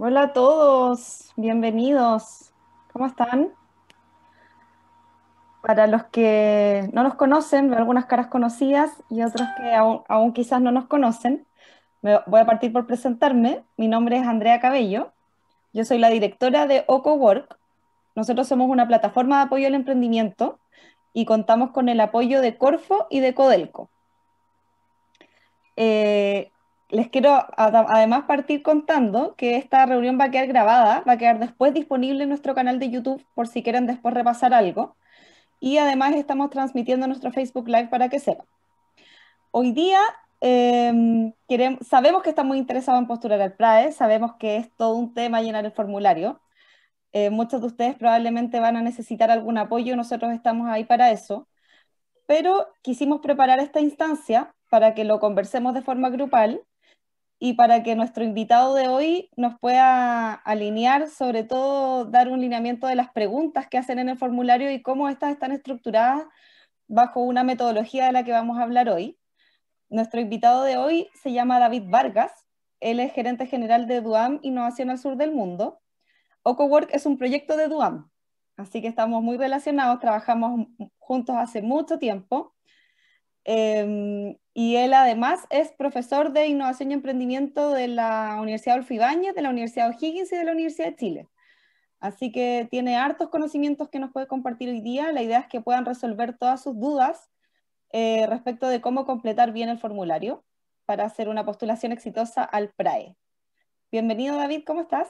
Hola a todos, bienvenidos. ¿Cómo están? Para los que no nos conocen, veo algunas caras conocidas y otras que aún, quizás no nos conocen. voy a partir por presentarme. Mi nombre es Andrea Cabello. Yo soy la directora de OcoWork. Nosotros somos una plataforma de apoyo al emprendimiento y contamos con el apoyo de Corfo y de Codelco. Eh, les quiero además partir contando que esta reunión va a quedar grabada, va a quedar después disponible en nuestro canal de YouTube por si quieren después repasar algo. Y además estamos transmitiendo nuestro Facebook Live para que sepan. Hoy día em, sabemos que está muy interesado en postular al PRAE, sabemos que es todo un tema llenar el formulario. Eh, muchos de ustedes probablemente van a necesitar algún apoyo, nosotros estamos ahí para eso. Pero quisimos preparar esta instancia para que lo conversemos de forma grupal y para que nuestro invitado de hoy nos pueda alinear, sobre todo dar un lineamiento de las preguntas que hacen en el formulario y cómo estas están estructuradas bajo una metodología de la que vamos a hablar hoy. Nuestro invitado de hoy se llama David Vargas, él es gerente general de Duam Innovación al Sur del Mundo. OcoWork es un proyecto de Duam, así que estamos muy relacionados, trabajamos juntos hace mucho tiempo. Em, y él además es profesor de innovación y emprendimiento de la Universidad de Olfibañez, de la Universidad O'Higgins y de la Universidad de Chile. Así que tiene hartos conocimientos que nos puede compartir hoy día. La idea es que puedan resolver todas sus dudas eh, respecto de cómo completar bien el formulario para hacer una postulación exitosa al PRAE. Bienvenido David, ¿cómo estás?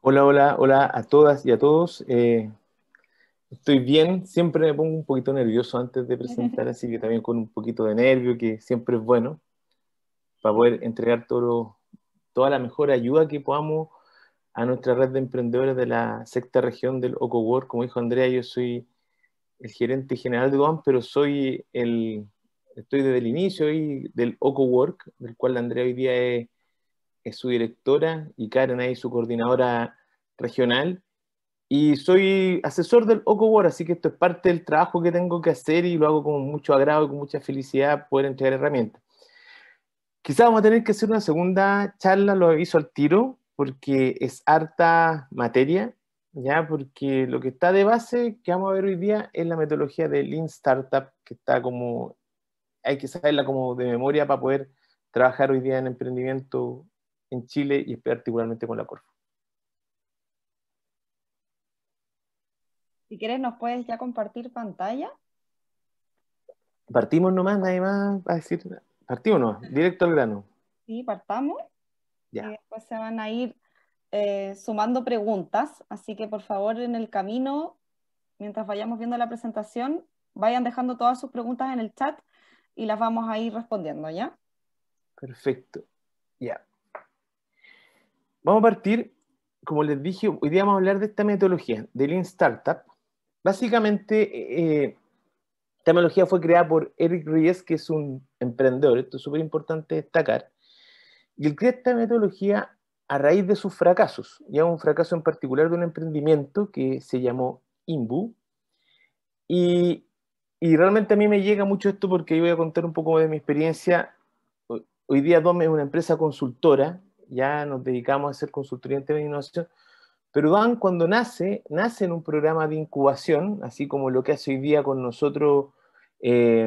Hola, hola, hola a todas y a todos. Eh, Estoy bien, siempre me pongo un poquito nervioso antes de presentar, así que también con un poquito de nervio, que siempre es bueno, para poder entregar todo toda la mejor ayuda que podamos a nuestra red de emprendedores de la sexta región del OcoWork. Como dijo Andrea, yo soy el gerente general de One, pero soy el, estoy desde el inicio hoy del OcoWork, del cual Andrea hoy día es, es su directora y Karen ahí su coordinadora regional y soy asesor del Ocowor, así que esto es parte del trabajo que tengo que hacer y lo hago con mucho agrado y con mucha felicidad poder entregar herramientas. Quizás vamos a tener que hacer una segunda charla, lo aviso al tiro, porque es harta materia, ya porque lo que está de base que vamos a ver hoy día es la metodología de Lean Startup, que está como, hay que saberla como de memoria para poder trabajar hoy día en emprendimiento en Chile y particularmente con la Corfo. Si quieres, nos puedes ya compartir pantalla. Partimos nomás, nadie más va a decir. Partimos nomás, directo al grano. Sí, partamos. Ya. Y después se van a ir eh, sumando preguntas, así que por favor en el camino, mientras vayamos viendo la presentación, vayan dejando todas sus preguntas en el chat y las vamos a ir respondiendo, ¿ya? Perfecto. Ya. Vamos a partir, como les dije, hoy día vamos a hablar de esta metodología, Del Lean Startup, Básicamente, esta eh, metodología fue creada por Eric Ries, que es un emprendedor, esto es súper importante destacar, y él crea esta metodología a raíz de sus fracasos, ya un fracaso en particular de un emprendimiento que se llamó Imbu, y, realmente a mí me llega mucho esto porque yo voy a contar un poco de mi experiencia. Hoy día Dome es una empresa consultora, ya nos dedicamos a hacer consultoría de innovación, pero Dan, cuando nace, nace en un programa de incubación, así como lo que hace hoy día con nosotros eh,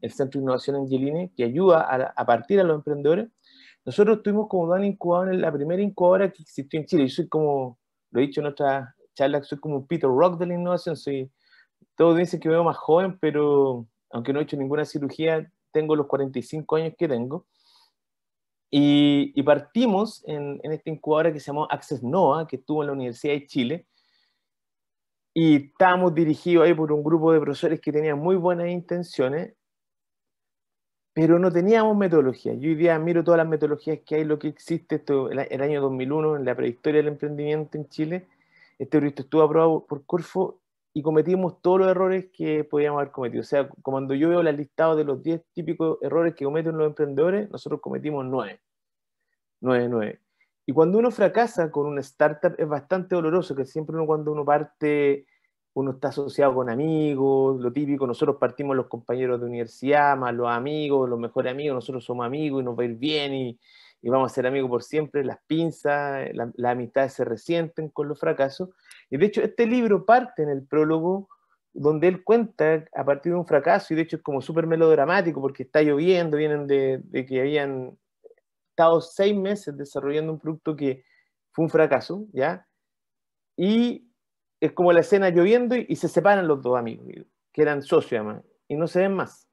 el Centro de Innovación en Yeline, que ayuda a, partir a los emprendedores. Nosotros estuvimos como Dan incubado en la primera incubadora que existió en Chile. Yo soy como, lo he dicho en otras charlas, soy como Peter Rock de la innovación. Soy, todos dicen que me veo más joven, pero aunque no he hecho ninguna cirugía, tengo los 45 años que tengo. Y, partimos en, en, esta incubadora que se llamó Access NOA, que estuvo en la Universidad de Chile. Y estábamos dirigidos ahí por un grupo de profesores que tenían muy buenas intenciones, pero no teníamos metodología. Yo hoy día miro todas las metodologías que hay, lo que existe, el, el año 2001, en la prehistoria del emprendimiento en Chile, este proyecto estuvo aprobado por Corfo y cometimos todos los errores que podíamos haber cometido. O sea, cuando yo veo el listado de los 10 típicos errores que cometen los emprendedores, nosotros cometimos 9. 9, 9. Y cuando uno fracasa con una startup es bastante doloroso, que siempre uno cuando uno parte, uno está asociado con amigos, lo típico, nosotros partimos los compañeros de universidad, más los amigos, los mejores amigos, nosotros somos amigos y nos va a ir bien y, y vamos a ser amigos por siempre, las pinzas, la, las amistades se resienten con los fracasos. Y de hecho, este libro parte en el prólogo donde él cuenta a partir de un fracaso, y de hecho es como súper melodramático porque está lloviendo, vienen de, que habían estado seis meses desarrollando un producto que fue un fracaso, ¿ya? Y es como la escena lloviendo y, se separan los dos amigos, que eran socios además, y no se ven más.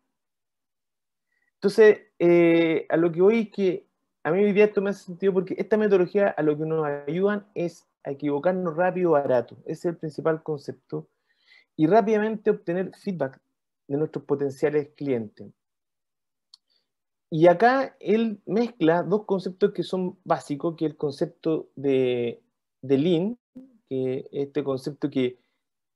Entonces, eh, a lo que voy es que a mí me día esto me hace sentido porque esta metodología a lo que nos ayudan es a equivocarnos rápido o barato. Ese es el principal concepto. Y rápidamente obtener feedback de nuestros potenciales clientes. Y acá él mezcla dos conceptos que son básicos, que es el concepto de, Lean, que este concepto que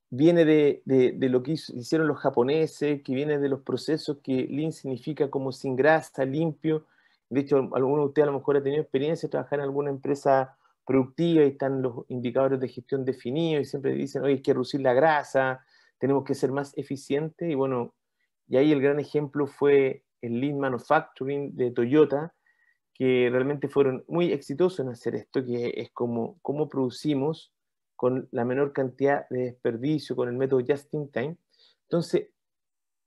viene de, de, lo que hicieron los japoneses, que viene de los procesos que Lean significa como sin grasa, limpio, de hecho, alguno de ustedes a lo mejor ha tenido experiencia de trabajar en alguna empresa productiva y están los indicadores de gestión definidos y siempre dicen, oye, hay que reducir la grasa, tenemos que ser más eficientes y bueno, y ahí el gran ejemplo fue el Lean Manufacturing de Toyota, que realmente fueron muy exitosos en hacer esto, que es como cómo producimos con la menor cantidad de desperdicio, con el método just in time. Entonces,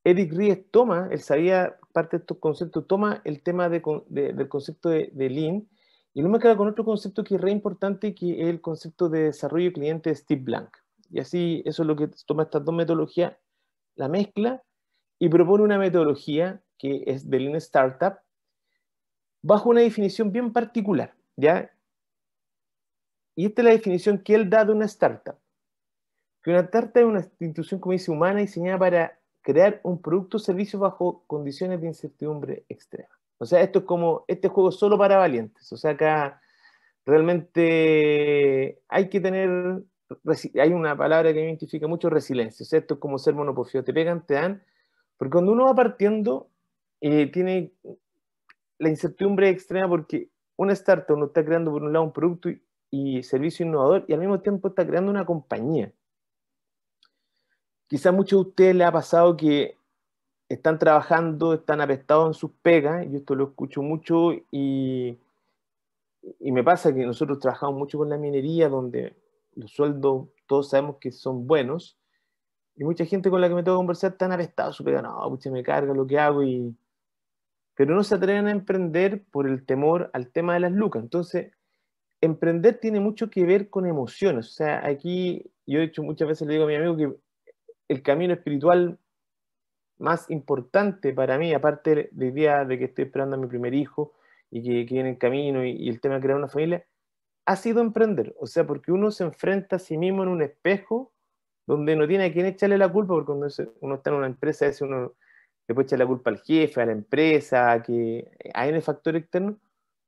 Eric Ries toma, él sabía parte de estos conceptos, toma el tema del concepto de, de, Lean y me queda con otro concepto que es re importante, que es el concepto de desarrollo cliente de Steve Blank. Y así, eso es lo que toma estas dos metodologías, la mezcla y propone una metodología que es de Lean Startup bajo una definición bien particular, ¿ya? Y esta es la definición que él da de una startup. Que una startup es una institución, como dice, humana diseñada para crear un producto o servicio bajo condiciones de incertidumbre extrema. O sea, esto es como, este juego solo para valientes. O sea, acá realmente hay que tener, hay una palabra que identifica mucho, resiliencia. O sea, esto es como ser monopofio, te pegan, te dan. Porque cuando uno va partiendo, eh, tiene la incertidumbre extrema porque una startup no está creando por un lado un producto y servicio innovador y al mismo tiempo está creando una compañía. Quizás muchos de ustedes les ha pasado que están trabajando, están apestados en sus pegas, yo esto lo escucho mucho y, y me pasa que nosotros trabajamos mucho con la minería, donde los sueldos todos sabemos que son buenos, y mucha gente con la que me tengo que conversar está apestados, su pega, no, pucha, me carga lo que hago, y... pero no se atreven a emprender por el temor al tema de las lucas. Entonces, emprender tiene mucho que ver con emociones, o sea, aquí yo he hecho muchas veces le digo a mi amigo que el camino espiritual más importante para mí, aparte de idea de que estoy esperando a mi primer hijo y que, viene el camino y, el tema de crear una familia, ha sido emprender. O sea, porque uno se enfrenta a sí mismo en un espejo donde no tiene a quién echarle la culpa, porque cuando uno está en una empresa, es uno le puede echar la culpa al jefe, a la empresa, a que hay un factor externo,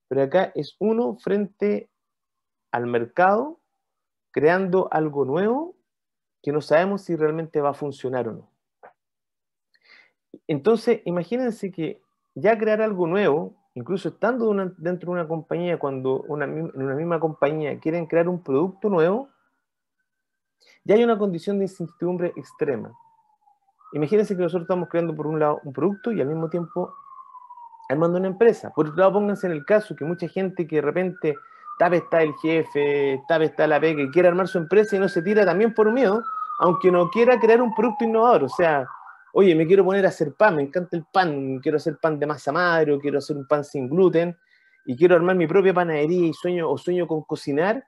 pero acá es uno frente al mercado, creando algo nuevo que no sabemos si realmente va a funcionar o no. Entonces, imagínense que ya crear algo nuevo, incluso estando dentro de una compañía, cuando en una misma compañía quieren crear un producto nuevo, ya hay una condición de incertidumbre extrema. Imagínense que nosotros estamos creando por un lado un producto y al mismo tiempo armando una empresa. Por otro lado, pónganse en el caso que mucha gente que de repente Tap está el jefe, tal está la P que quiere armar su empresa y no se tira también por miedo, aunque no quiera crear un producto innovador. O sea, oye, me quiero poner a hacer pan, me encanta el pan, quiero hacer pan de masa madre, o quiero hacer un pan sin gluten, y quiero armar mi propia panadería y sueño, o sueño con cocinar,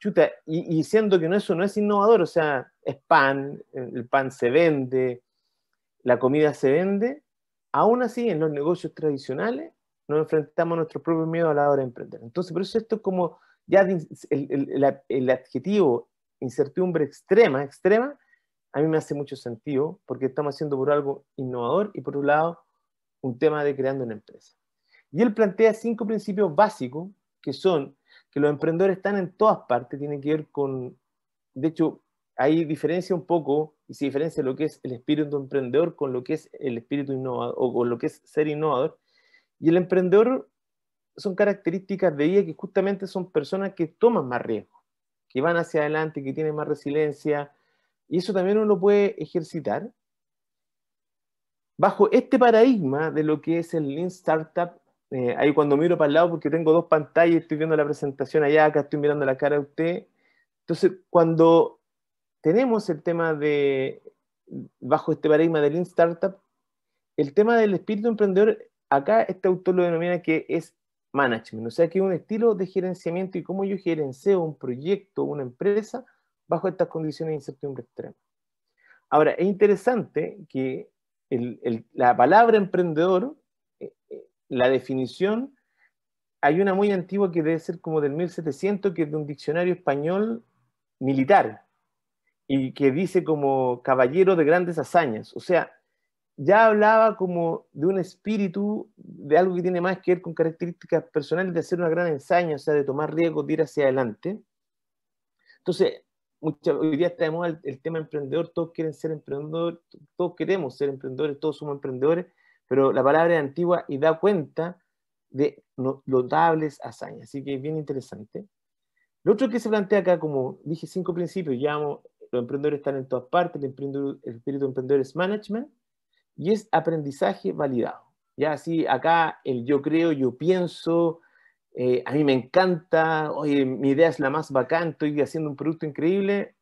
chuta, y, y siendo que no, eso no es innovador, o sea, es pan, el pan se vende, la comida se vende, aún así en los negocios tradicionales nos enfrentamos a nuestro propio miedo a la hora de emprender. Entonces, por eso esto es como ya el, adjetivo incertidumbre extrema, extrema, a mí me hace mucho sentido porque estamos haciendo por algo innovador y por un lado un tema de creando una empresa. Y él plantea cinco principios básicos que son que los emprendedores están en todas partes, tienen que ver con, de hecho, ahí diferencia un poco y se diferencia lo que es el espíritu emprendedor con lo que es el espíritu innovador o con lo que es ser innovador y el emprendedor son características de ella que justamente son personas que toman más riesgo, que van hacia adelante, que tienen más resiliencia. Y eso también uno lo puede ejercitar bajo este paradigma de lo que es el Lean Startup. Eh, ahí cuando miro para el lado, porque tengo dos pantallas, estoy viendo la presentación allá, acá estoy mirando la cara de usted. Entonces, cuando tenemos el tema de, bajo este paradigma del Lean Startup, el tema del espíritu emprendedor acá este autor lo denomina que es management, o sea que es un estilo de gerenciamiento y cómo yo gerencio un proyecto, una empresa, bajo estas condiciones de incertidumbre extrema. Ahora, es interesante que la palabra emprendedor, eh, eh, la definición, hay una muy antigua que debe ser como del 1700, que es de un diccionario español militar, y que dice como caballero de grandes hazañas. O sea, ya hablaba como de un espíritu, de algo que tiene más que ver con características personales, de hacer una gran ensaña, o sea, de tomar riesgos, de ir hacia adelante. Entonces, hoy día tenemos el, tema emprendedor, todos quieren ser emprendedores, todos queremos ser emprendedores, todos somos emprendedores, pero la palabra es antigua y da cuenta de notables hazañas, así que es bien interesante. Lo otro que se plantea acá, como dije, cinco principios, los emprendedores están en todas partes, el espíritu emprendedor es management, y es aprendizaje validado. Ya así, acá el yo creo, yo pienso, eh, a mí me encanta, oye, mi idea es la más bacán, estoy haciendo un producto increíble.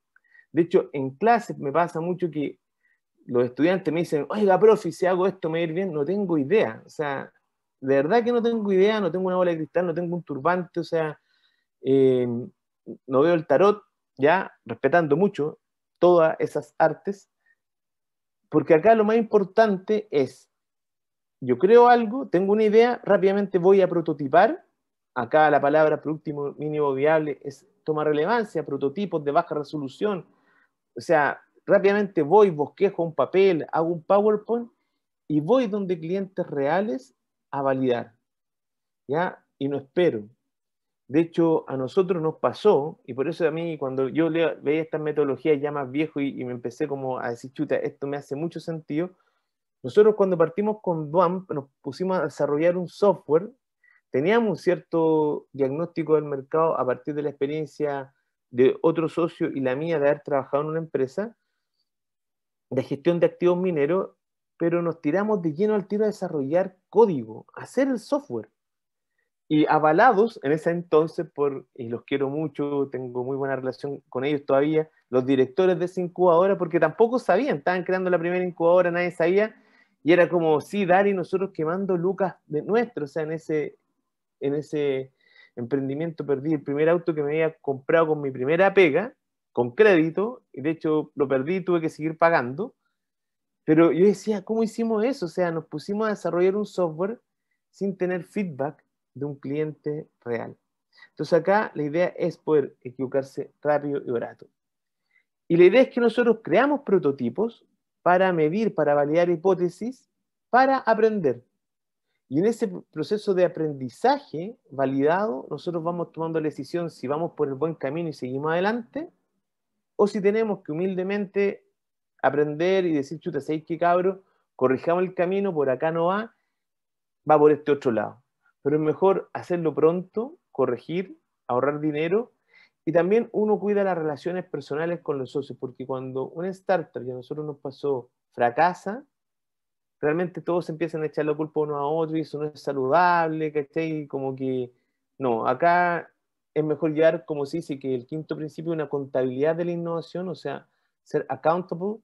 De hecho, en clase me pasa mucho que los estudiantes me dicen, oiga, profe, si hago esto me va ir bien, no tengo idea. O sea, de verdad que no tengo idea, no tengo una bola de cristal, no tengo un turbante, o sea, eh, no veo el tarot, ya respetando mucho todas esas artes, porque acá lo más importante es, yo creo algo, tengo una idea, rápidamente voy a prototipar. Acá la palabra producto mínimo viable es, tomar relevancia, prototipos de baja resolución. O sea, rápidamente voy, bosquejo un papel, hago un PowerPoint y voy donde clientes reales a validar. ¿Ya? Y no espero. De hecho, a nosotros nos pasó, y por eso a mí cuando yo veía estas metodologías ya más viejo y, me empecé como a decir, chuta, esto me hace mucho sentido, nosotros cuando partimos con Duamp, nos pusimos a desarrollar un software, teníamos un cierto diagnóstico del mercado a partir de la experiencia de otro socio y la mía de haber trabajado en una empresa de gestión de activos mineros, pero nos tiramos de lleno al tiro a desarrollar código, hacer el software y avalados en ese entonces por, y los quiero mucho, tengo muy buena relación con ellos todavía, los directores de esa incubadora, porque tampoco sabían, estaban creando la primera incubadora, nadie sabía, y era como, sí, Dari, nosotros quemando lucas de nuestro, o sea, en ese, en ese emprendimiento perdí el primer auto que me había comprado con mi primera pega, con crédito, y de hecho lo perdí, tuve que seguir pagando, pero yo decía, ¿cómo hicimos eso? O sea, nos pusimos a desarrollar un software sin tener feedback, de un cliente real. Entonces acá la idea es poder equivocarse rápido y barato. Y la idea es que nosotros creamos prototipos para medir, para validar hipótesis, para aprender. Y en ese proceso de aprendizaje validado, nosotros vamos tomando la decisión si vamos por el buen camino y seguimos adelante, o si tenemos que humildemente aprender y decir, chuta, ¿sabéis qué cabro? Corrijamos el camino, por acá no va, va por este otro lado pero es mejor hacerlo pronto, corregir, ahorrar dinero y también uno cuida las relaciones personales con los socios, porque cuando una startup, que a nosotros nos pasó, fracasa, realmente todos empiezan a echar la culpa uno a otro y eso no es saludable, ¿cachai? Como que, no, acá es mejor llegar como se dice, que el quinto principio es una contabilidad de la innovación, o sea, ser accountable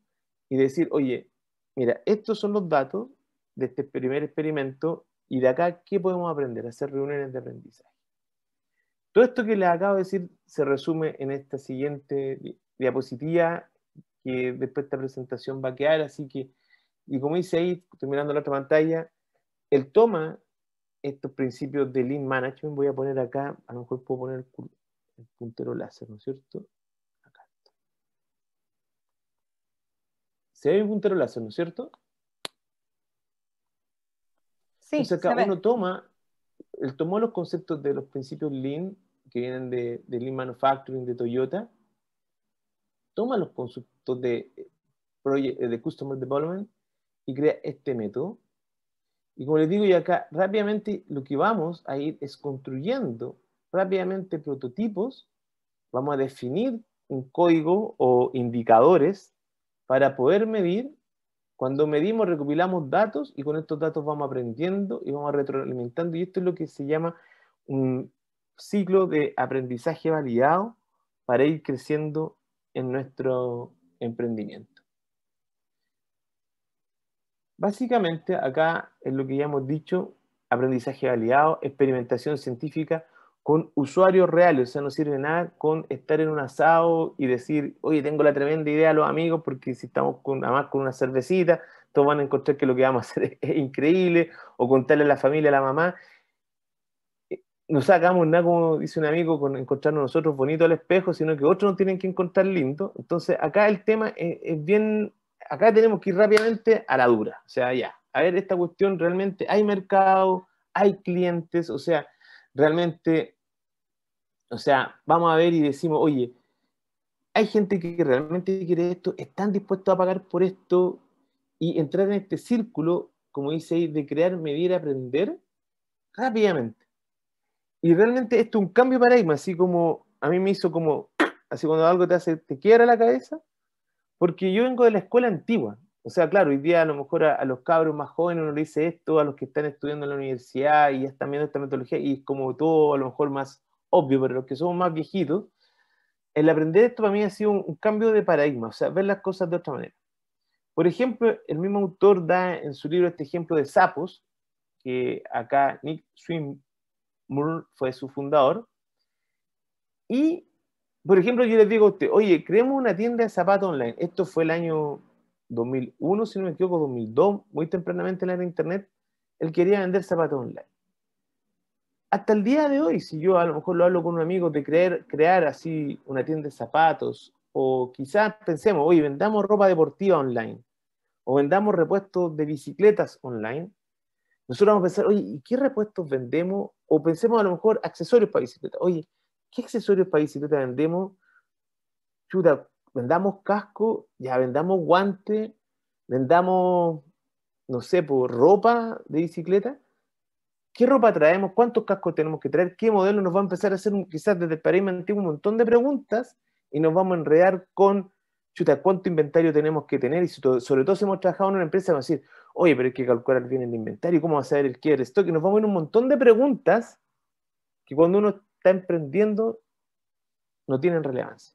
y decir, oye, mira, estos son los datos de este primer experimento, y de acá, ¿qué podemos aprender? Hacer reuniones de aprendizaje. Todo esto que les acabo de decir se resume en esta siguiente diapositiva que después esta presentación va a quedar, así que, y como dice ahí, terminando la otra pantalla, él toma estos principios de Lean Management, voy a poner acá, a lo mejor puedo poner el puntero láser, ¿no es cierto? Acá. Se ve un puntero láser, ¿no es cierto? Sí, Entonces, uno toma, él tomó los conceptos de los principios Lean, que vienen de, de Lean Manufacturing, de Toyota, toma los conceptos de, de Customer Development y crea este método. Y como les digo, y acá rápidamente lo que vamos a ir es construyendo rápidamente prototipos, vamos a definir un código o indicadores para poder medir cuando medimos, recopilamos datos y con estos datos vamos aprendiendo y vamos retroalimentando. Y esto es lo que se llama un ciclo de aprendizaje validado para ir creciendo en nuestro emprendimiento. Básicamente, acá es lo que ya hemos dicho, aprendizaje validado, experimentación científica, con usuarios reales, o sea, no sirve nada con estar en un asado y decir, oye, tengo la tremenda idea a los amigos, porque si estamos con, además con una cervecita, todos van a encontrar que lo que vamos a hacer es, increíble, o contarle a la familia, a la mamá. Eh, no sacamos nada, como dice un amigo, con encontrarnos nosotros bonitos al espejo, sino que otros nos tienen que encontrar lindo. Entonces, acá el tema es, es bien, acá tenemos que ir rápidamente a la dura, o sea, ya, a ver, esta cuestión realmente, hay mercado, hay clientes, o sea, realmente, o sea, vamos a ver y decimos, oye, hay gente que realmente quiere esto, están dispuestos a pagar por esto y entrar en este círculo, como dice ahí, de crear, medir, aprender rápidamente. Y realmente esto es un cambio de paradigma, así como a mí me hizo como, así cuando algo te hace, te quiebra la cabeza, porque yo vengo de la escuela antigua, o sea, claro, hoy día a lo mejor a, los cabros más jóvenes uno le dice esto, a los que están estudiando en la universidad y ya están viendo esta metodología, y es como todo a lo mejor más obvio, pero los que somos más viejitos, el aprender esto para mí ha sido un, cambio de paradigma, o sea, ver las cosas de otra manera. Por ejemplo, el mismo autor da en su libro este ejemplo de sapos, que acá Nick Swinburne fue su fundador. Y, por ejemplo, yo les digo a usted, oye, creemos una tienda de zapatos online. Esto fue el año 2001, si no me equivoco, 2002, muy tempranamente en la era Internet, él quería vender zapatos online. Hasta el día de hoy, si yo a lo mejor lo hablo con un amigo de crear, crear así una tienda de zapatos, o quizás pensemos, oye, vendamos ropa deportiva online, o vendamos repuestos de bicicletas online, nosotros vamos a pensar, oye, ¿y qué repuestos vendemos? O pensemos a lo mejor accesorios para bicicleta. Oye, ¿qué accesorios para bicicletas vendemos? Chuta, vendamos casco, ya vendamos guantes, vendamos, no sé, por ropa de bicicleta. ¿Qué ropa traemos? ¿Cuántos cascos tenemos que traer? ¿Qué modelo nos va a empezar a hacer quizás desde el paradigma antiguo un montón de preguntas y nos vamos a enredar con, chuta, ¿cuánto inventario tenemos que tener? Y sobre todo si hemos trabajado en una empresa, vamos a decir, oye, pero hay que calcular bien el inventario, ¿cómo va a saber el qué el stock? Y nos vamos a ir un montón de preguntas que cuando uno está emprendiendo no tienen relevancia.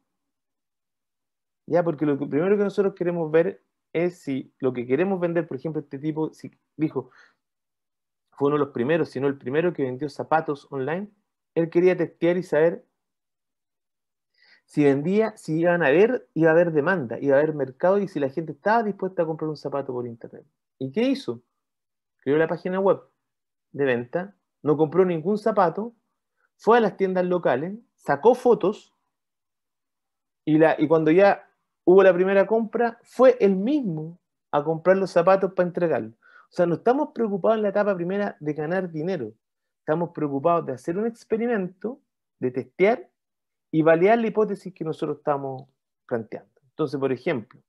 Ya, porque lo primero que nosotros queremos ver es si lo que queremos vender, por ejemplo, este tipo si, dijo, fue uno de los primeros, sino el primero que vendió zapatos online, él quería testear y saber si vendía, si iban a haber, iba a haber demanda, iba a haber mercado y si la gente estaba dispuesta a comprar un zapato por internet. ¿Y qué hizo? Creó la página web de venta, no compró ningún zapato, fue a las tiendas locales, sacó fotos y, la, y cuando ya hubo la primera compra, fue el mismo a comprar los zapatos para entregarlos. O sea, no estamos preocupados en la etapa primera de ganar dinero, estamos preocupados de hacer un experimento, de testear y validar la hipótesis que nosotros estamos planteando. Entonces, por ejemplo,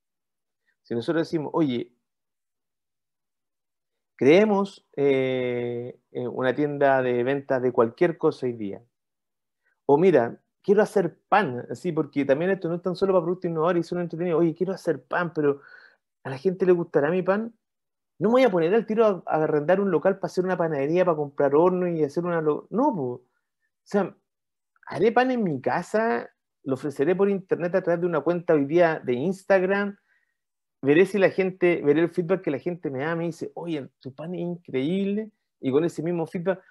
si nosotros decimos, oye, creemos eh, eh, una tienda de ventas de cualquier cosa hoy día, o mira, quiero hacer pan, así, porque también esto no es tan solo para productos innovadores y solo entretenido. Oye, quiero hacer pan, pero ¿a la gente le gustará mi pan? No me voy a poner al tiro a, arrendar un local para hacer una panadería, para comprar horno y hacer una. No, O sea, haré pan en mi casa, lo ofreceré por internet a través de una cuenta hoy día de Instagram. Veré si la gente, veré el feedback que la gente me da, me dice, oye, tu pan es increíble, y con ese mismo feedback,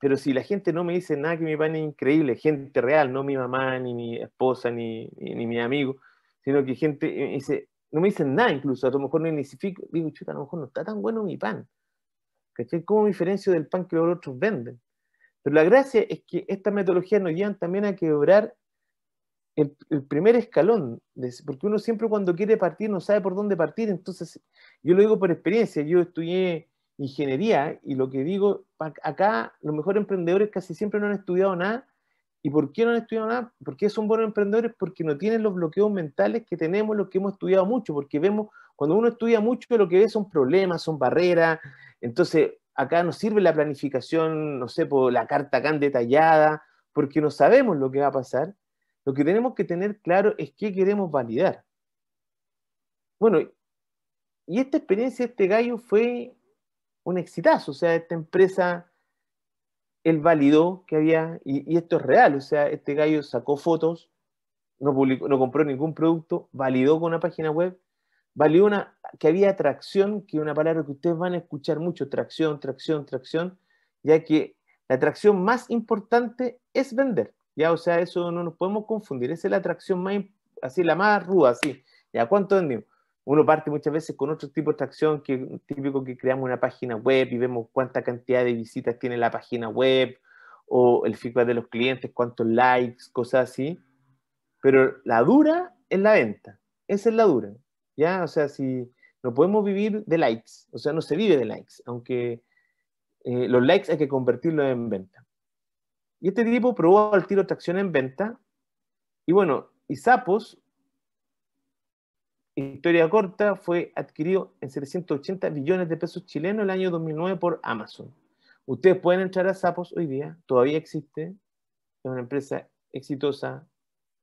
pero si la gente no me dice nada que mi pan es increíble, gente real, no mi mamá, ni mi esposa, ni, ni, mi amigo, sino que gente eh, no me dicen nada incluso, a lo mejor no identifico, digo, chuta, a lo mejor no está tan bueno mi pan. ¿Cachai? ¿Cómo me diferencio del pan que los otros venden? Pero la gracia es que estas metodologías nos llevan también a quebrar el, primer escalón, porque uno siempre cuando quiere partir no sabe por dónde partir, entonces yo lo digo por experiencia, yo estudié ingeniería y lo que digo, acá los mejores emprendedores casi siempre no han estudiado nada. ¿Y por qué no han estudiado nada? ¿Por qué son buenos emprendedores? Porque no tienen los bloqueos mentales que tenemos los que hemos estudiado mucho, porque vemos, cuando uno estudia mucho lo que ve son problemas, son barreras, entonces acá no sirve la planificación, no sé, por la carta tan detallada, porque no sabemos lo que va a pasar. Lo que tenemos que tener claro es qué queremos validar. Bueno, y esta experiencia, este gallo fue un exitazo, o sea, esta empresa, él validó que había, y, esto es real, o sea, este gallo sacó fotos, no, no compró ningún producto, validó con una página web, validó una, que había atracción, que una palabra que ustedes van a escuchar mucho, tracción, tracción, tracción, ya que la atracción más importante es vender, ya, o sea, eso no nos podemos confundir, esa es la atracción más, así, la más ruda, así, ya, ¿cuánto vendimos? uno parte muchas veces con otro tipo de tracción que típico que creamos una página web y vemos cuánta cantidad de visitas tiene la página web o el feedback de los clientes, cuántos likes, cosas así. Pero la dura es la venta. Esa es la dura. ¿Ya? O sea, si no podemos vivir de likes, o sea, no se vive de likes, aunque eh, los likes hay que convertirlos en venta. Y este tipo probó el tiro de tracción en venta. Y bueno, y Sapos Historia corta fue adquirido en 780 billones de pesos chilenos el año 2009 por Amazon. Ustedes pueden entrar a Sapos hoy día, todavía existe, es una empresa exitosa,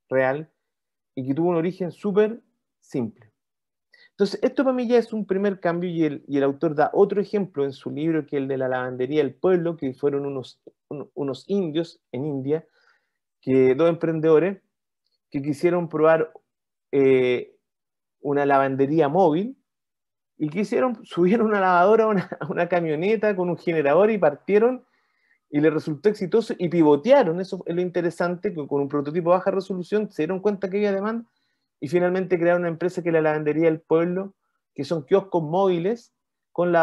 real, y que tuvo un origen súper simple. Entonces, esto para mí ya es un primer cambio y el, y el, autor da otro ejemplo en su libro que el de la lavandería del pueblo, que fueron unos, unos indios en India, que dos emprendedores que quisieron probar eh, una lavandería móvil y ¿qué hicieron, subieron una lavadora a una, camioneta con un generador y partieron y le resultó exitoso y pivotearon. Eso es lo interesante, que con un prototipo de baja resolución se dieron cuenta que había demanda y finalmente crearon una empresa que es la lavandería del pueblo, que son kioscos móviles con,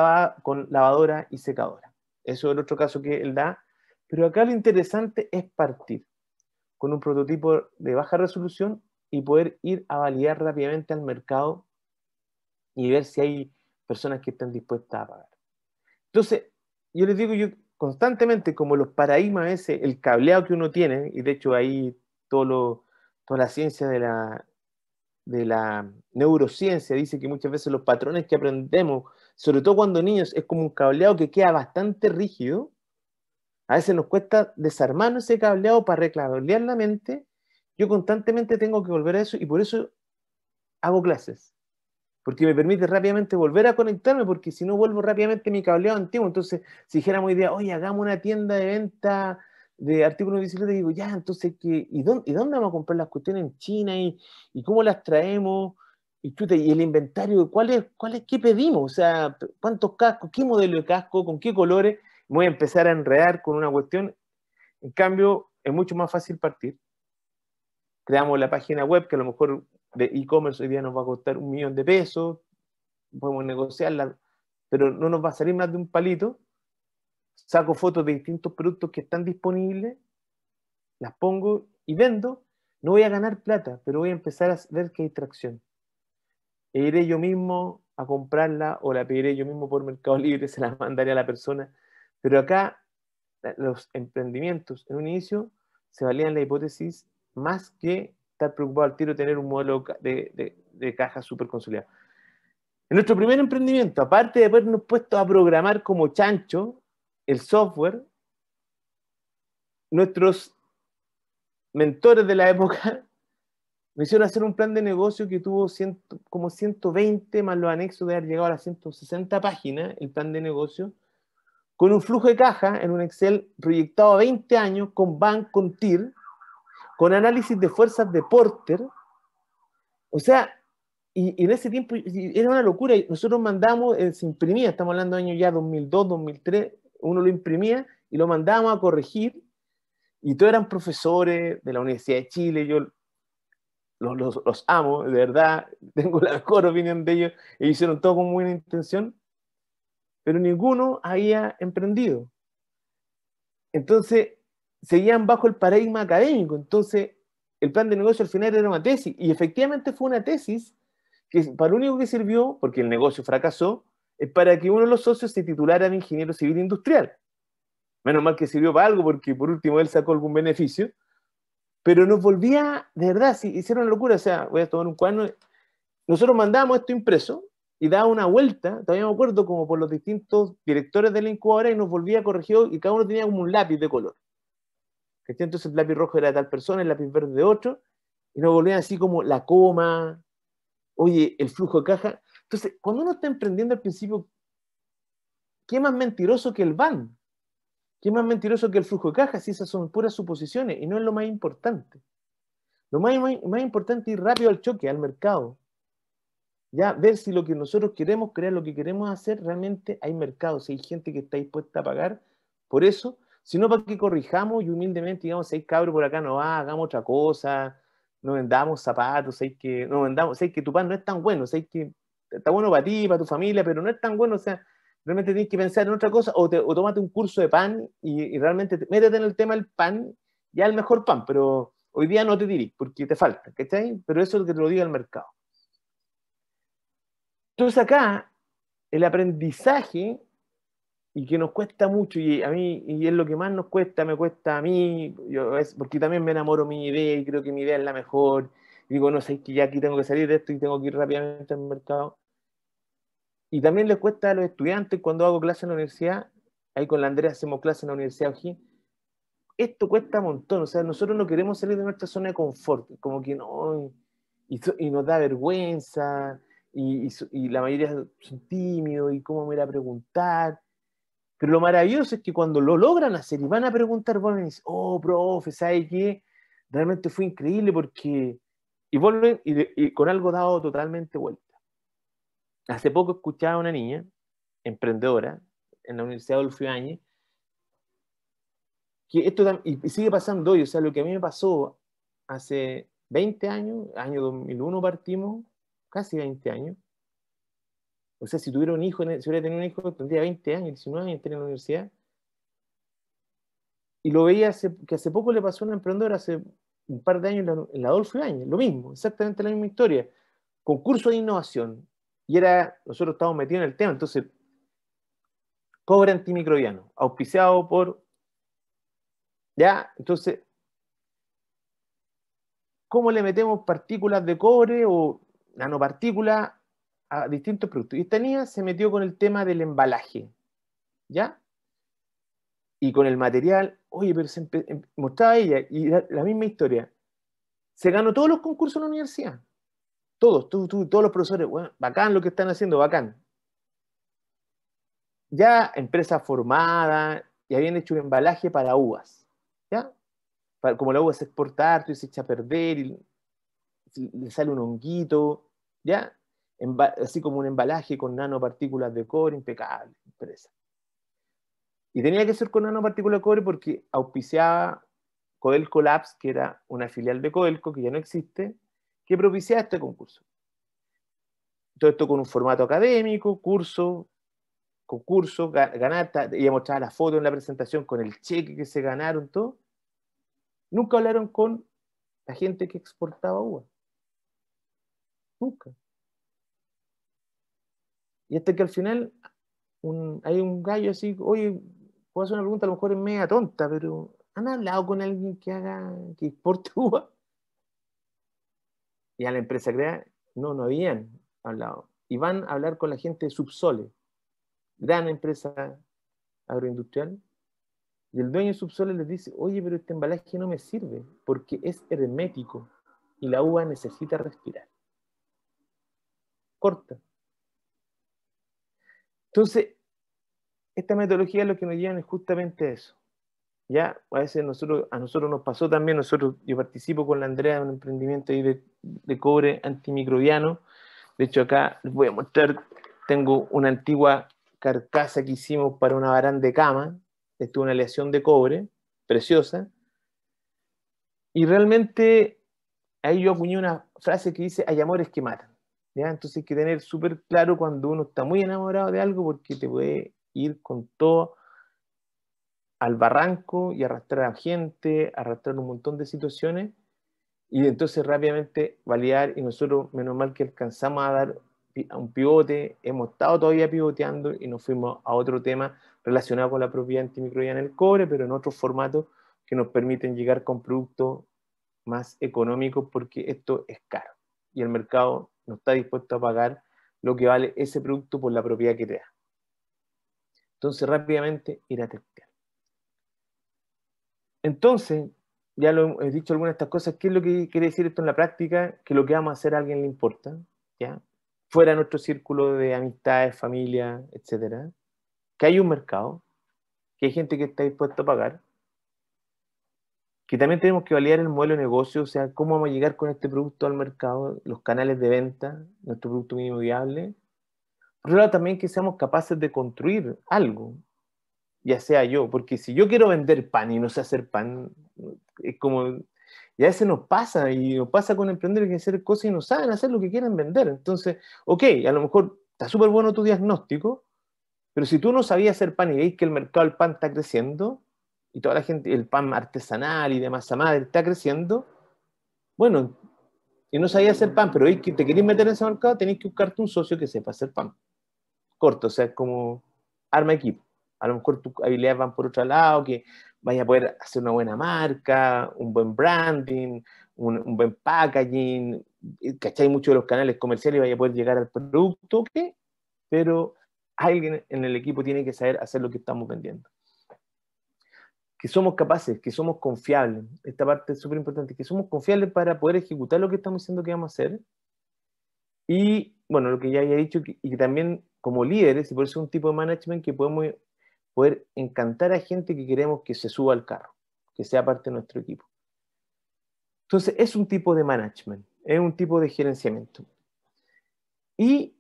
con lavadora y secadora. Eso es el otro caso que él da. Pero acá lo interesante es partir con un prototipo de baja resolución y poder ir a validar rápidamente al mercado y ver si hay personas que están dispuestas a pagar. Entonces, yo les digo, yo constantemente, como los paradigmas ese, el cableado que uno tiene, y de hecho ahí todo toda la ciencia de la, de la neurociencia dice que muchas veces los patrones que aprendemos, sobre todo cuando niños, es como un cableado que queda bastante rígido. A veces nos cuesta desarmar ese cableado para recablear la mente yo constantemente tengo que volver a eso y por eso hago clases. Porque me permite rápidamente volver a conectarme, porque si no vuelvo rápidamente mi cableado antiguo. Entonces, si dijéramos idea, oye, hagamos una tienda de venta de artículos de bicicleta, digo, ya, entonces, ¿Y, dónde, ¿y vamos a comprar las cuestiones en China? ¿Y, cómo las traemos? Y, tú, y el inventario, ¿cuál es, cuál es, ¿qué pedimos? O sea, ¿cuántos cascos? ¿Qué modelo de casco? ¿Con qué colores? voy a empezar a enredar con una cuestión. En cambio, es mucho más fácil partir creamos la página web que a lo mejor de e-commerce hoy día nos va a costar un millón de pesos, podemos negociarla, pero no nos va a salir más de un palito. Saco fotos de distintos productos que están disponibles, las pongo y vendo. No voy a ganar plata, pero voy a empezar a ver qué distracción. E iré yo mismo a comprarla o la pediré yo mismo por Mercado Libre, se la mandaré a la persona. Pero acá eh, los emprendimientos en un inicio se valían la hipótesis más que estar preocupado al tiro de tener un modelo de, caja súper consolidado. En nuestro primer emprendimiento, aparte de habernos puesto a programar como chancho el software, nuestros mentores de la época me hicieron hacer un plan de negocio que tuvo como 120 más los anexos de haber llegado a las 160 páginas, el plan de negocio, con un flujo de caja en un Excel proyectado a 20 años con bank con TIR, con análisis de fuerzas de Porter. O sea, y, en ese tiempo era una locura. Nosotros mandamos, eh, se imprimía, estamos hablando de años ya 2002, 2003, uno lo imprimía y lo mandábamos a corregir. Y todos eran profesores de la Universidad de Chile, yo los, los amo, de verdad, tengo la mejor opinión de ellos, e hicieron todo con buena intención, pero ninguno había emprendido. Entonces, seguían bajo el paradigma académico. Entonces, el plan de negocio al final era una tesis. Y efectivamente fue una tesis que para lo único que sirvió, porque el negocio fracasó, es para que uno de los socios se titulara ingeniero civil industrial. Menos mal que sirvió para algo, porque por último él sacó algún beneficio. Pero nos volvía, de verdad, si hicieron locura, o sea, voy a tomar un cuaderno Nosotros mandamos esto impreso y daba una vuelta, todavía me acuerdo, como por los distintos directores de la incubadora y nos volvía corregido y cada uno tenía como un lápiz de color. Entonces el lápiz rojo era de tal persona, el lápiz verde de otro, y nos volvían así como la coma, oye, el flujo de caja. Entonces, cuando uno está emprendiendo al principio, ¿qué más mentiroso que el van? ¿Qué más mentiroso que el flujo de caja? Si esas son puras suposiciones y no es lo más importante. Lo más, más importante es ir rápido al choque, al mercado. Ya ver si lo que nosotros queremos crear, lo que queremos hacer, realmente hay mercado, si hay gente que está dispuesta a pagar por eso sino para que corrijamos y humildemente digamos, seis cabros por acá no va, hagamos otra cosa, no vendamos zapatos, seis que, no vendamos, seis que tu pan no es tan bueno, seis que está bueno para ti, para tu familia, pero no es tan bueno, o sea, realmente tienes que pensar en otra cosa, o, te, o tómate un curso de pan y, realmente métete en el tema del pan, ya el mejor pan, pero hoy día no te dirí porque te falta, ¿cachai? Pero eso es lo que te lo diga el mercado. Entonces acá, el aprendizaje y que nos cuesta mucho, y a mí, y es lo que más nos cuesta, me cuesta a mí, porque también me enamoro mi idea y creo que mi idea es la mejor, digo, no sé, que ya aquí tengo que salir de esto y tengo que ir rápidamente al mercado. Y también les cuesta a los estudiantes cuando hago clase en la universidad, ahí con la Andrea hacemos clase en la Universidad aquí esto cuesta un montón, o sea, nosotros no queremos salir de nuestra zona de confort, como que no, y, nos da vergüenza, y, la mayoría son tímidos, y cómo me irá a preguntar, pero lo maravilloso es que cuando lo logran hacer y van a preguntar, vuelven y dicen, oh, profe, ¿sabes qué? Realmente fue increíble porque... Y vuelven y, con algo dado totalmente vuelta. Hace poco escuchaba a una niña, emprendedora, en la Universidad de Adolfo que esto y sigue pasando hoy, o sea, lo que a mí me pasó hace 20 años, año 2001 partimos, casi 20 años, o sea, si tuviera un hijo, si hubiera tenido un hijo, tendría 20 años, 19 años, en la universidad. Y lo veía que hace poco le pasó a una emprendedora, hace un par de años, en la Adolfo Ibañez, lo mismo, exactamente la misma historia. Concurso de innovación. Y era, nosotros estábamos metidos en el tema, entonces, cobre antimicrobiano, auspiciado por. Ya, entonces, ¿cómo le metemos partículas de cobre o nanopartículas a distintos productos. Y esta niña se metió con el tema del embalaje, ¿ya? Y con el material, oye, pero se em-, mostraba ella, y la, misma historia. Se ganó todos los concursos en la universidad. Todos, todos los profesores, bueno, bacán lo que están haciendo, bacán. Ya empresa formada, y habían hecho un embalaje para uvas, ¿ya? Para, como la uva se exporta harto se echa a perder, y le sale un honguito, ¿ya? así como un embalaje con nanopartículas de cobre, impecable, empresa. Y tenía que ser con nanopartículas de cobre porque auspiciaba Codelco Labs, que era una filial de Codelco, que ya no existe, que propiciaba este concurso. Todo esto con un formato académico, curso, concurso, ganar, ella mostraba la foto en la presentación con el cheque que se ganaron, todo. Nunca hablaron con la gente que exportaba uva. Nunca. Y hasta que al final hay un gallo así, oye, puedo hacer una pregunta, a lo mejor es media tonta, pero ¿han hablado con alguien que haga, que exporte uva? Y a la empresa crea, no, no habían hablado. Y van a hablar con la gente de Subsole, gran empresa agroindustrial. Y el dueño de Subsole les dice, oye, pero este embalaje no me sirve porque es hermético y la uva necesita respirar. Corta. Entonces, esta metodología lo que nos lleva es justamente eso. Ya, a veces nosotros, a nosotros nos pasó también, nosotros, yo participo con la Andrea en un emprendimiento de, cobre antimicrobiano. De hecho, acá les voy a mostrar, tengo una antigua carcasa que hicimos para una baranda de cama. Esto es una aleación de cobre, preciosa. Y realmente ahí yo acuñé una frase que dice, hay amores que matan. Entonces hay que tener súper claro cuando uno está muy enamorado de algo porque te puede ir con todo al barranco y arrastrar a gente, arrastrar un montón de situaciones y entonces rápidamente validar y nosotros menos mal que alcanzamos a dar un pivote, hemos estado todavía pivoteando y nos fuimos a otro tema relacionado con la propiedad antimicrobiana en el cobre, pero en otros formatos que nos permiten llegar con productos más económicos porque esto es caro y el mercado no está dispuesto a pagar lo que vale ese producto por la propiedad que te da. Entonces rápidamente ir a testear. Entonces, ya lo he dicho algunas de estas cosas, ¿qué es lo que quiere decir esto en la práctica? Que lo que vamos a hacer a alguien le importa, ¿ya? Fuera de nuestro círculo de amistades, familia, etcétera. Que hay un mercado, que hay gente que está dispuesta a pagar, que también tenemos que validar el modelo de negocio, o sea, cómo vamos a llegar con este producto al mercado, los canales de venta, nuestro producto mínimo viable. Por otro lado, también que seamos capaces de construir algo, ya sea yo, porque si yo quiero vender pan y no sé hacer pan, es como, ya veces nos pasa, y nos pasa con emprendedores que hacer cosas y no saben hacer lo que quieren vender. Entonces, ok, a lo mejor está súper bueno tu diagnóstico, pero si tú no sabías hacer pan y veis que el mercado del pan está creciendo, y toda la gente, el pan artesanal y de masa madre está creciendo, bueno, y no sabía hacer pan, pero que te querés meter en ese mercado, tenés que buscarte un socio que sepa hacer pan. Corto, o sea, como arma equipo. A lo mejor tus habilidades van por otro lado, que vayas a poder hacer una buena marca, un buen branding, un, buen packaging, ¿cachai? Muchos de los canales comerciales vaya a poder llegar al producto, ¿qué? Pero alguien en el equipo tiene que saber hacer lo que estamos vendiendo que somos capaces, que somos confiables. Esta parte es súper importante, que somos confiables para poder ejecutar lo que estamos diciendo que vamos a hacer. Y bueno, lo que ya había dicho, y que también como líderes, y por eso es un tipo de management que podemos poder encantar a gente que queremos que se suba al carro, que sea parte de nuestro equipo. Entonces, es un tipo de management, es un tipo de gerenciamiento. ¿Y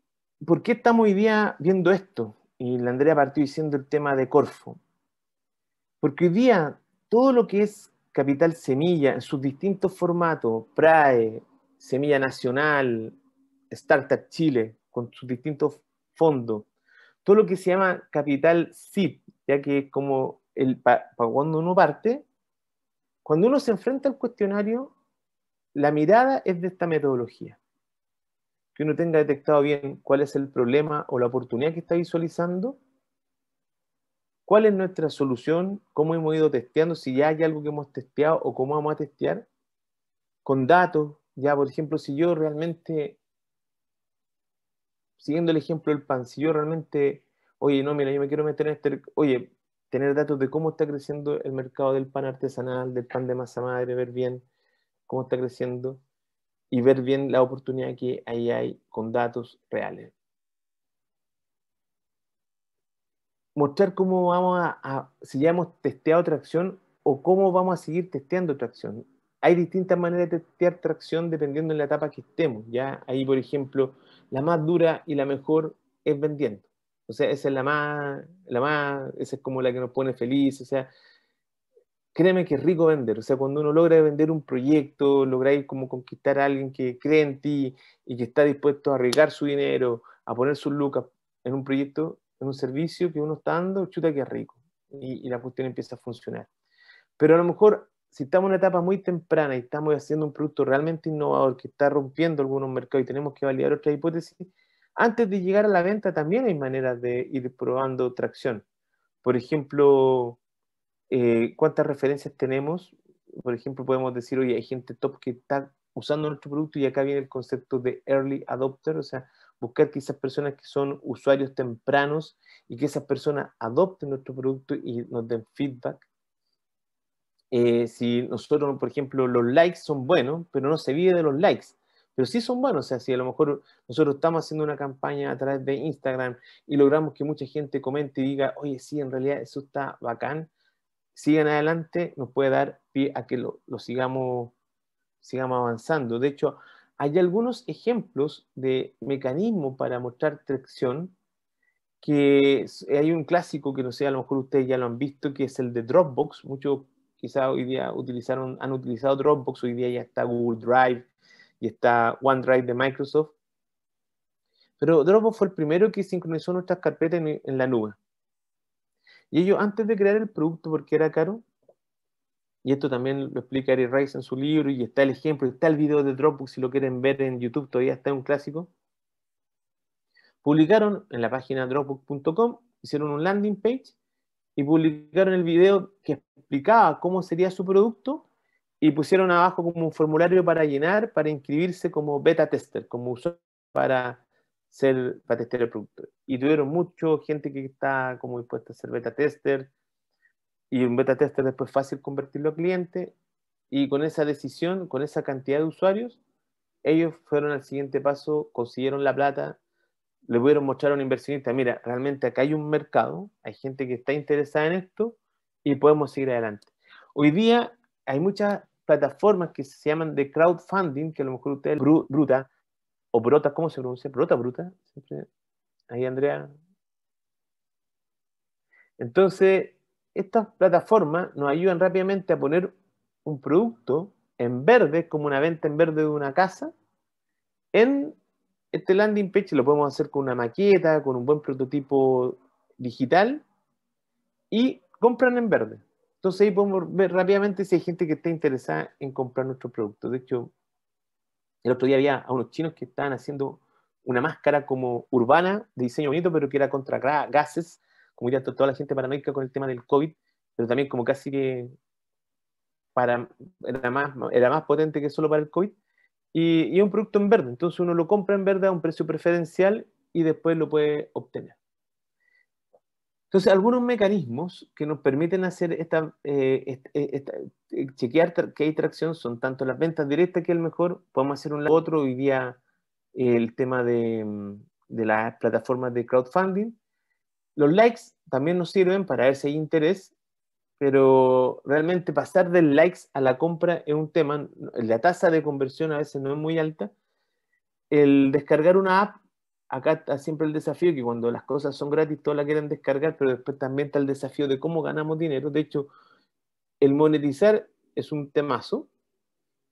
por qué estamos hoy día viendo esto? Y la Andrea partió diciendo el tema de Corfo porque hoy día todo lo que es capital semilla en sus distintos formatos, PRAE, Semilla Nacional, Startup Chile, con sus distintos fondos, todo lo que se llama capital SIP, ya que es como el, para cuando uno parte, cuando uno se enfrenta al cuestionario, la mirada es de esta metodología. Que uno tenga detectado bien cuál es el problema o la oportunidad que está visualizando ¿Cuál es nuestra solución? ¿Cómo hemos ido testeando? Si ya hay algo que hemos testeado o cómo vamos a testear con datos. Ya, por ejemplo, si yo realmente, siguiendo el ejemplo del pan, si yo realmente, oye, no, mira, yo me quiero meter en este, oye, tener datos de cómo está creciendo el mercado del pan artesanal, del pan de masa madre, ver bien cómo está creciendo y ver bien la oportunidad que ahí hay con datos reales. mostrar cómo vamos a, si ya hemos testeado tracción o cómo vamos a seguir testeando tracción. Hay distintas maneras de testear tracción dependiendo en la etapa que estemos. Ya ahí, por ejemplo, la más dura y la mejor es vendiendo. O sea, esa es la más, la más, esa es como la que nos pone feliz. O sea, créeme que es rico vender. O sea, cuando uno logra vender un proyecto, ir como conquistar a alguien que cree en ti y que está dispuesto a arriesgar su dinero, a poner sus lucas en un proyecto, en un servicio que uno está dando, chuta que rico, y, la cuestión empieza a funcionar. Pero a lo mejor, si estamos en una etapa muy temprana y estamos haciendo un producto realmente innovador que está rompiendo algunos mercados y tenemos que validar otras hipótesis, antes de llegar a la venta también hay maneras de ir probando tracción. Por ejemplo, eh, ¿cuántas referencias tenemos? Por ejemplo, podemos decir, oye, hay gente top que está usando nuestro producto y acá viene el concepto de early adopter, o sea, buscar que esas personas que son usuarios tempranos y que esas personas adopten nuestro producto y nos den feedback. Eh, si nosotros, por ejemplo, los likes son buenos, pero no se vive de los likes, pero sí son buenos. O sea, si a lo mejor nosotros estamos haciendo una campaña a través de Instagram y logramos que mucha gente comente y diga, oye, sí, en realidad eso está bacán, sigan adelante, nos puede dar pie a que lo, lo sigamos, sigamos avanzando. De hecho, hay algunos ejemplos de mecanismos para mostrar tracción que eh, hay un clásico que no sé, a lo mejor ustedes ya lo han visto, que es el de Dropbox. Muchos quizás hoy día han utilizado Dropbox, hoy día ya está Google Drive y está OneDrive de Microsoft. Pero Dropbox fue el primero que sincronizó nuestras carpetas en la nube. Y ellos antes de crear el producto, porque era caro, y esto también lo explica Eric Rice en su libro, y está el ejemplo, está el video de Dropbox, si lo quieren ver en YouTube, todavía está un clásico. Publicaron en la página dropbox.com, hicieron un landing page y publicaron el video que explicaba cómo sería su producto y pusieron abajo como un formulario para llenar, para inscribirse como beta tester, como usuario para ser para testear el producto. Y tuvieron mucho gente que está como dispuesta a ser beta tester, y un beta tester después fácil convertirlo a cliente y con esa decisión, con esa cantidad de usuarios, ellos fueron al siguiente paso, consiguieron la plata, le pudieron mostrar a un inversionista, mira, realmente acá hay un mercado, hay gente que está interesada en esto y podemos seguir adelante. Hoy día hay muchas plataformas que se llaman de crowdfunding, que a lo mejor ustedes, Bruta, o Brota, ¿cómo se pronuncia? Brota, Bruta, Ahí, Andrea. Entonces, estas plataformas nos ayudan rápidamente a poner un producto en verde, como una venta en verde de una casa, en este landing page lo podemos hacer con una maqueta, con un buen prototipo digital y compran en verde. Entonces ahí podemos ver rápidamente si hay gente que está interesada en comprar nuestro producto. De hecho, el otro día había a unos chinos que estaban haciendo una máscara como urbana, de diseño bonito, pero que era contra gases muy diría toda la gente paranoica con el tema del COVID, pero también como casi que para, era, más, era más potente que solo para el COVID, y, es un producto en verde, entonces uno lo compra en verde a un precio preferencial y después lo puede obtener. Entonces, algunos mecanismos que nos permiten hacer esta, eh, eh, eh, chequear que hay tracción son tanto las ventas directas, que el mejor, podemos hacer un lado otro, hoy día el tema de, de las plataformas de crowdfunding, los likes también nos sirven para ver si hay interés, pero realmente pasar del likes a la compra es un tema. La tasa de conversión a veces no es muy alta. El descargar una app, acá está siempre el desafío que cuando las cosas son gratis todas la quieren descargar, pero después también está el desafío de cómo ganamos dinero. De hecho, el monetizar es un temazo.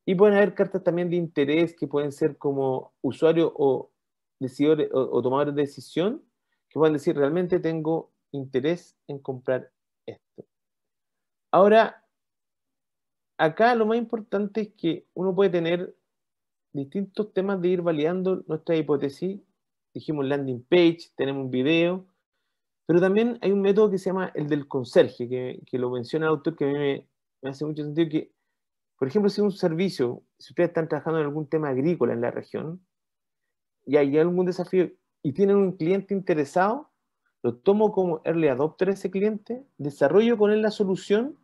Y pueden haber cartas también de interés que pueden ser como usuario o, decidores, o tomadores de decisión que puedan decir, realmente tengo interés en comprar esto. Ahora, acá lo más importante es que uno puede tener distintos temas de ir validando nuestra hipótesis. Dijimos landing page, tenemos un video, pero también hay un método que se llama el del conserje, que, lo menciona el autor, que a mí me, hace mucho sentido, que, por ejemplo, si un servicio, si ustedes están trabajando en algún tema agrícola en la región, y hay algún desafío y tienen un cliente interesado, lo tomo como early adopter ese cliente, desarrollo con él la solución,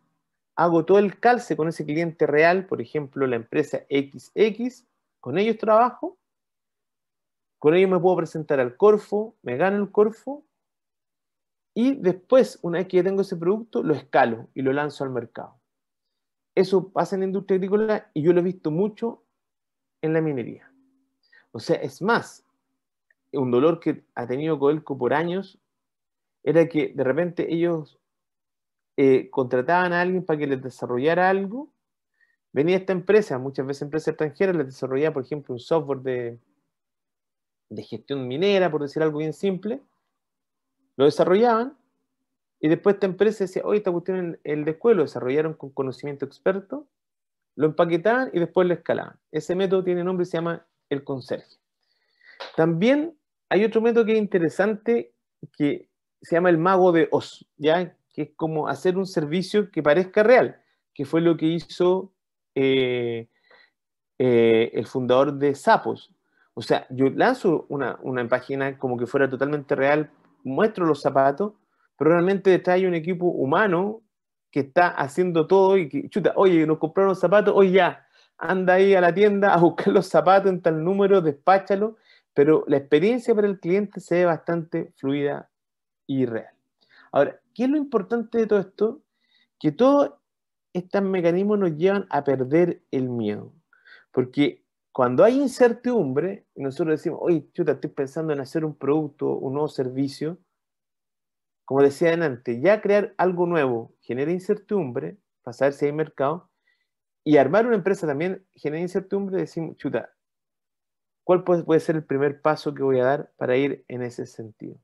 hago todo el calce con ese cliente real, por ejemplo, la empresa XX, con ellos trabajo, con ellos me puedo presentar al Corfo, me gano el Corfo, y después, una vez que tengo ese producto, lo escalo y lo lanzo al mercado. Eso pasa en la industria agrícola y yo lo he visto mucho en la minería. O sea, es más, un dolor que ha tenido Coelco por años, era que de repente ellos eh, contrataban a alguien para que les desarrollara algo. Venía esta empresa, muchas veces empresas extranjeras, les desarrollaba, por ejemplo, un software de, de gestión minera, por decir algo bien simple. Lo desarrollaban y después esta empresa decía, hoy esta cuestión el descuelo, desarrollaron con conocimiento experto, lo empaquetaban y después lo escalaban. Ese método tiene nombre y se llama el conserje. También hay otro método que es interesante que se llama el mago de Oz, ¿ya? que es como hacer un servicio que parezca real, que fue lo que hizo eh, eh, el fundador de Sapos. O sea, yo lanzo una, página como que fuera totalmente real, muestro los zapatos, pero realmente detrás hay un equipo humano que está haciendo todo y que, chuta, oye, nos compraron zapatos, hoy ya, anda ahí a la tienda a buscar los zapatos en tal número, despáchalo, pero la experiencia para el cliente se ve bastante fluida y real. Ahora, ¿qué es lo importante de todo esto? Que todos estos mecanismos nos llevan a perder el miedo, porque cuando hay incertidumbre, nosotros decimos, oye, chuta, estoy pensando en hacer un producto, un nuevo servicio, como decía antes, ya crear algo nuevo genera incertidumbre, pasar si hay mercado, y armar una empresa también genera incertidumbre, decimos, chuta, ¿Cuál puede ser el primer paso que voy a dar para ir en ese sentido?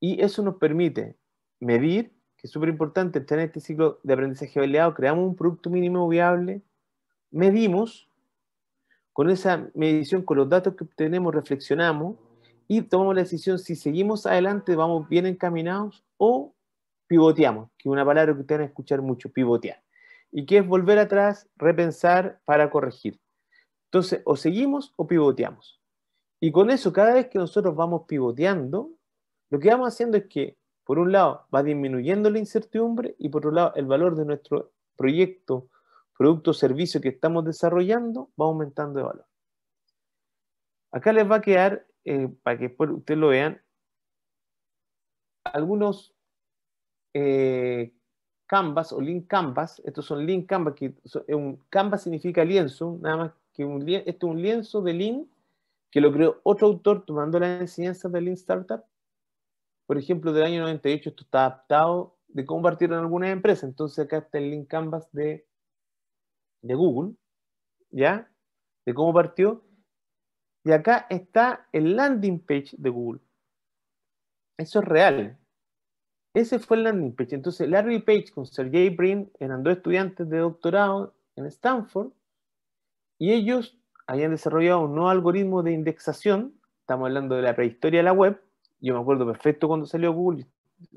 Y eso nos permite medir, que es súper importante, tener este ciclo de aprendizaje validado, creamos un producto mínimo viable, medimos, con esa medición, con los datos que obtenemos, reflexionamos y tomamos la decisión si seguimos adelante, vamos bien encaminados o pivoteamos, que es una palabra que ustedes van a escuchar mucho, pivotear. Y que es volver atrás, repensar para corregir. Entonces, o seguimos o pivoteamos. Y con eso, cada vez que nosotros vamos pivoteando, lo que vamos haciendo es que, por un lado, va disminuyendo la incertidumbre y por otro lado, el valor de nuestro proyecto, producto o servicio que estamos desarrollando va aumentando de valor. Acá les va a quedar, eh, para que después ustedes lo vean, algunos eh, canvas o link canvas. Estos son link canvas, que un canvas significa lienzo, nada más que este es un lienzo de Lean que lo creó otro autor tomando las enseñanzas de Lean Startup. Por ejemplo, del año 98 esto está adaptado de cómo partieron algunas empresas. Entonces acá está el Lean Canvas de, de Google, ¿ya? De cómo partió. Y acá está el landing page de Google. Eso es real. Ese fue el landing page. Entonces, Larry Page con Sergey Brin eran dos estudiantes de doctorado en Stanford y ellos habían desarrollado un nuevo algoritmo de indexación, estamos hablando de la prehistoria de la web, yo me acuerdo perfecto cuando salió Google,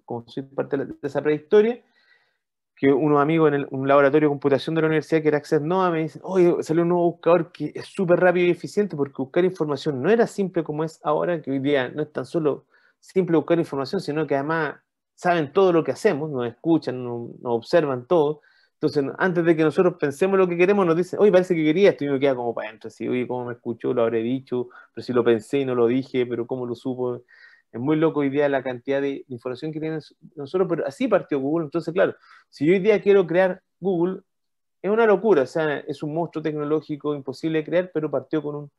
como soy parte de, esa prehistoria, que unos amigos en un laboratorio de computación de la universidad que era Access Nova me dicen, oye, salió un nuevo buscador que es súper rápido y eficiente porque buscar información no era simple como es ahora, que hoy día no es tan solo simple buscar información, sino que además saben todo lo que hacemos, nos escuchan, nos observan todo. Entonces, antes de que nosotros pensemos lo que queremos, nos dicen, oye, parece que quería esto, y me queda como para adentro, así, oye, ¿cómo me escuchó? Lo habré dicho, pero si lo pensé y no lo dije, pero ¿cómo lo supo? Es muy loco hoy día la cantidad de información que tienen nosotros, pero así partió Google. Entonces, claro, si yo hoy día quiero crear Google, es una locura, o sea, es un monstruo tecnológico imposible de crear, pero partió con un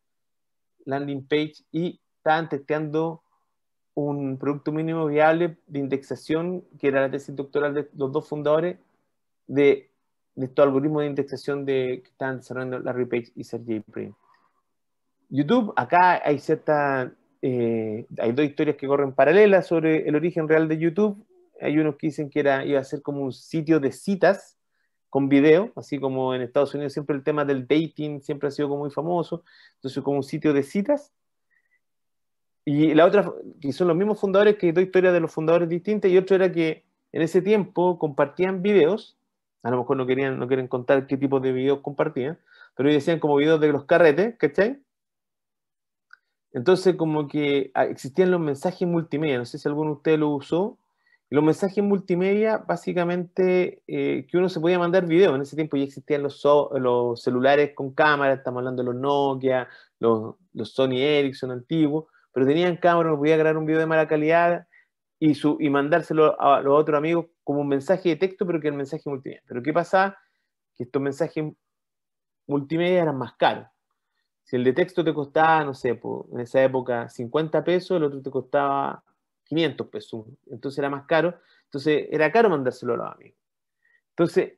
landing page y estaban testeando un producto mínimo viable de indexación, que era la tesis doctoral de los dos fundadores, de de estos algoritmos de indexación de, que están cerrando Larry Page y Sergey Brin. YouTube, acá hay cierta, eh, hay dos historias que corren paralelas sobre el origen real de YouTube. Hay unos que dicen que era, iba a ser como un sitio de citas con video, así como en Estados Unidos siempre el tema del dating siempre ha sido como muy famoso, entonces como un sitio de citas. Y la otra, que son los mismos fundadores, que hay dos historias de los fundadores distintas, y otro era que en ese tiempo compartían videos a lo mejor no querían, no quieren contar qué tipo de videos compartían, pero ellos decían como videos de los carretes, ¿cachai? Entonces como que ah, existían los mensajes multimedia, no sé si alguno de ustedes lo usó, los mensajes multimedia básicamente eh, que uno se podía mandar videos, en ese tiempo ya existían los, celulares con cámara, estamos hablando de los Nokia, los, Sony Ericsson antiguos, pero tenían cámara, uno podía grabar un video de mala calidad, y, mandárselo a los otros amigos como un mensaje de texto, pero que el mensaje multimedia. Pero ¿qué pasa? Que estos mensajes multimedia eran más caros. Si el de texto te costaba, no sé, en esa época 50 pesos, el otro te costaba 500 pesos. Entonces era más caro. Entonces era caro mandárselo a los amigos. Entonces,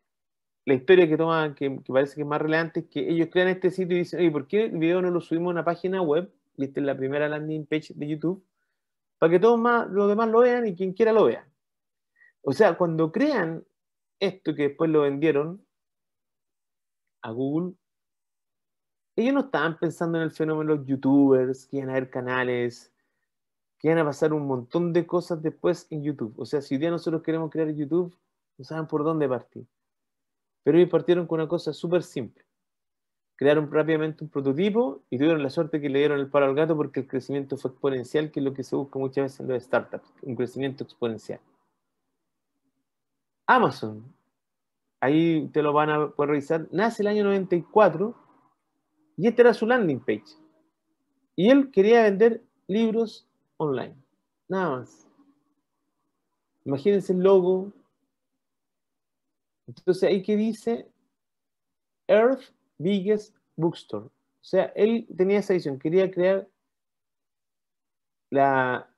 la historia que toman, que, parece que es más relevante, es que ellos crean este sitio y dicen, oye, ¿por qué el video no lo subimos a una página web? ¿Viste la primera landing page de YouTube para que todos los demás lo vean y quien quiera lo vea. O sea, cuando crean esto que después lo vendieron a Google, ellos no estaban pensando en el fenómeno de los youtubers, que iban a ver canales, que iban a pasar un montón de cosas después en YouTube. O sea, si hoy día nosotros queremos crear YouTube, no saben por dónde partir. Pero ellos partieron con una cosa súper simple crearon rápidamente un prototipo y tuvieron la suerte que le dieron el paro al gato porque el crecimiento fue exponencial, que es lo que se busca muchas veces en los startups, un crecimiento exponencial. Amazon, ahí te lo van a poder revisar, nace el año 94 y esta era su landing page. Y él quería vender libros online, nada más. Imagínense el logo. Entonces ahí que dice Earth Biggest Bookstore. O sea, él tenía esa visión, quería crear la,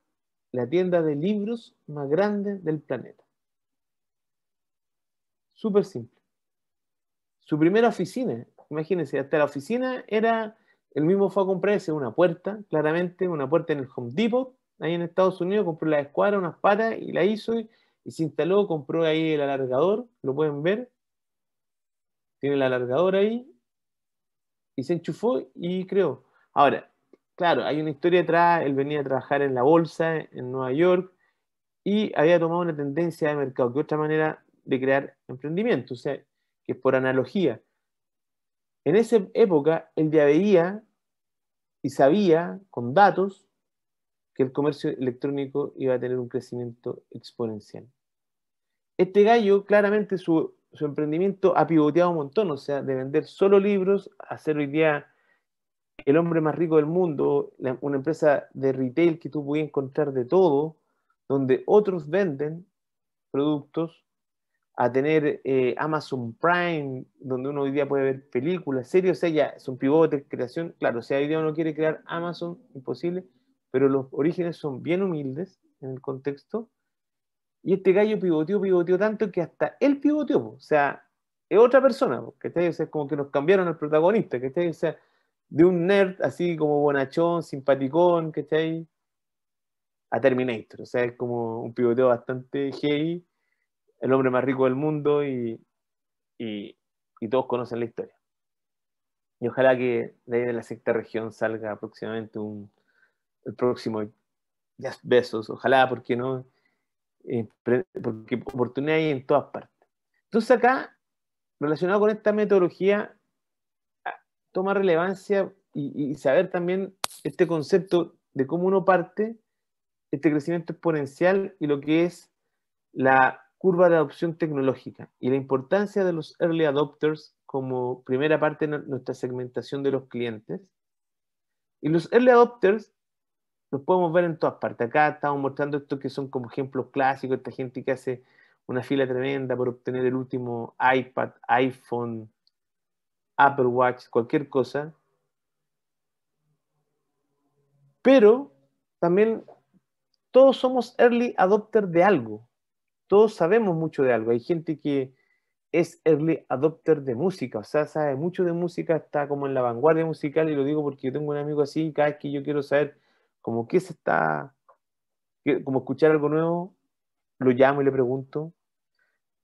la tienda de libros más grande del planeta. Súper simple. Su primera oficina, imagínense, hasta la oficina era, el mismo fue a comprarse una puerta, claramente una puerta en el Home Depot, ahí en Estados Unidos, compró la escuadra, unas patas y la hizo y se instaló, compró ahí el alargador, lo pueden ver, tiene el alargador ahí, y se enchufó y creó. Ahora, claro, hay una historia atrás, él venía a trabajar en la bolsa en Nueva York y había tomado una tendencia de mercado, que otra manera de crear emprendimiento, o sea, que es por analogía. En esa época, él ya veía y sabía con datos que el comercio electrónico iba a tener un crecimiento exponencial. Este gallo, claramente su su emprendimiento ha pivoteado un montón, o sea, de vender solo libros a ser hoy día el hombre más rico del mundo, una empresa de retail que tú podías encontrar de todo, donde otros venden productos, a tener eh, Amazon Prime, donde uno hoy día puede ver películas, series, o sea, ya es un pivote, creación, claro, o sea, hoy día uno quiere crear Amazon, imposible, pero los orígenes son bien humildes en el contexto, y este gallo pivoteó, pivoteó tanto que hasta él pivoteó, o sea, es otra persona, que O es como que nos cambiaron el protagonista, que O sea, de un nerd así como bonachón, simpaticón, ¿cachai? A Terminator, o sea, es como un pivoteo bastante gay. el hombre más rico del mundo y, todos conocen la historia. Y ojalá que de ahí de la sexta región salga próximamente el próximo 10 Besos ojalá, porque no? porque oportunidad hay en todas partes. Entonces acá, relacionado con esta metodología, toma relevancia y, y saber también este concepto de cómo uno parte, este crecimiento exponencial y lo que es la curva de adopción tecnológica y la importancia de los early adopters como primera parte de nuestra segmentación de los clientes. Y los early adopters los podemos ver en todas partes. Acá estamos mostrando estos que son como ejemplos clásicos, esta gente que hace una fila tremenda por obtener el último iPad, iPhone, Apple Watch, cualquier cosa. Pero también todos somos early adopter de algo. Todos sabemos mucho de algo. Hay gente que es early adopter de música, o sea, sabe mucho de música, está como en la vanguardia musical y lo digo porque yo tengo un amigo así, cada vez que yo quiero saber como que se está, como escuchar algo nuevo, lo llamo y le pregunto.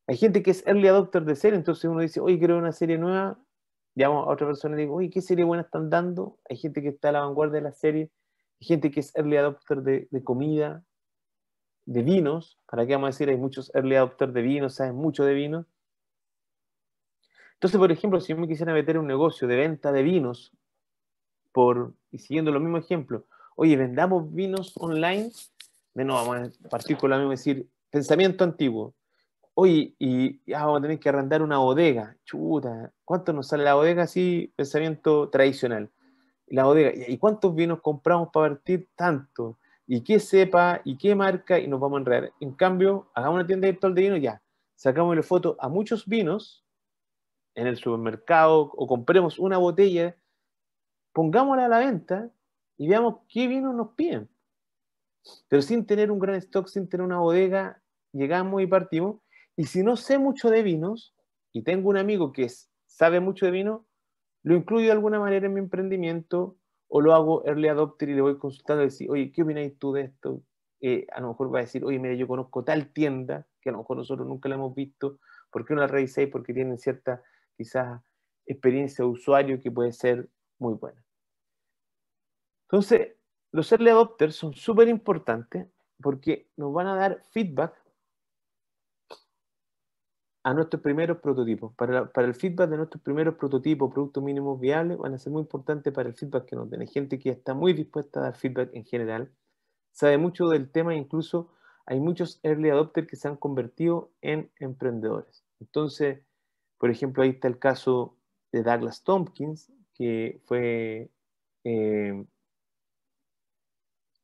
Hay gente que es early adopter de serie, entonces uno dice, oye, creo una serie nueva, llamo a otra persona y digo, oye, ¿qué serie buena están dando? Hay gente que está a la vanguardia de la serie, hay gente que es early adopter de, comida, de vinos, ¿para qué vamos a decir? Hay muchos early adopters de vinos, saben mucho de vinos. Entonces, por ejemplo, si yo me quisiera meter un negocio de venta de vinos, por, y siguiendo lo mismo ejemplo, oye, vendamos vinos online, Menos vamos a partir con lo mismo, decir, pensamiento antiguo. Oye, y vamos a tener que arrendar una bodega. Chuta, ¿cuánto nos sale la bodega así? Pensamiento tradicional. La bodega, ¿y cuántos vinos compramos para partir? Tanto. ¿Y qué sepa? ¿Y qué marca? Y nos vamos a enredar. En cambio, hagamos una tienda virtual de vino, ya. Sacamos la foto a muchos vinos en el supermercado o compremos una botella, pongámosla a la venta y veamos qué vinos nos piden. Pero sin tener un gran stock, sin tener una bodega, llegamos y partimos. Y si no sé mucho de vinos, y tengo un amigo que sabe mucho de vino, lo incluyo de alguna manera en mi emprendimiento o lo hago early adopter y le voy consultando y decir, oye, ¿qué opináis tú de esto? Eh, a lo mejor va a decir, oye, mira, yo conozco tal tienda que a lo mejor nosotros nunca la hemos visto, ¿por qué no la revisáis? Porque tienen cierta, quizás, experiencia de usuario que puede ser muy buena. Entonces, los early adopters son súper importantes porque nos van a dar feedback a nuestros primeros prototipos. Para, el feedback de nuestros primeros prototipos, productos mínimos viables, van a ser muy importantes para el feedback que nos den. gente que está muy dispuesta a dar feedback en general, sabe mucho del tema incluso hay muchos early adopters que se han convertido en emprendedores. Entonces, por ejemplo, ahí está el caso de Douglas Tompkins, que fue eh,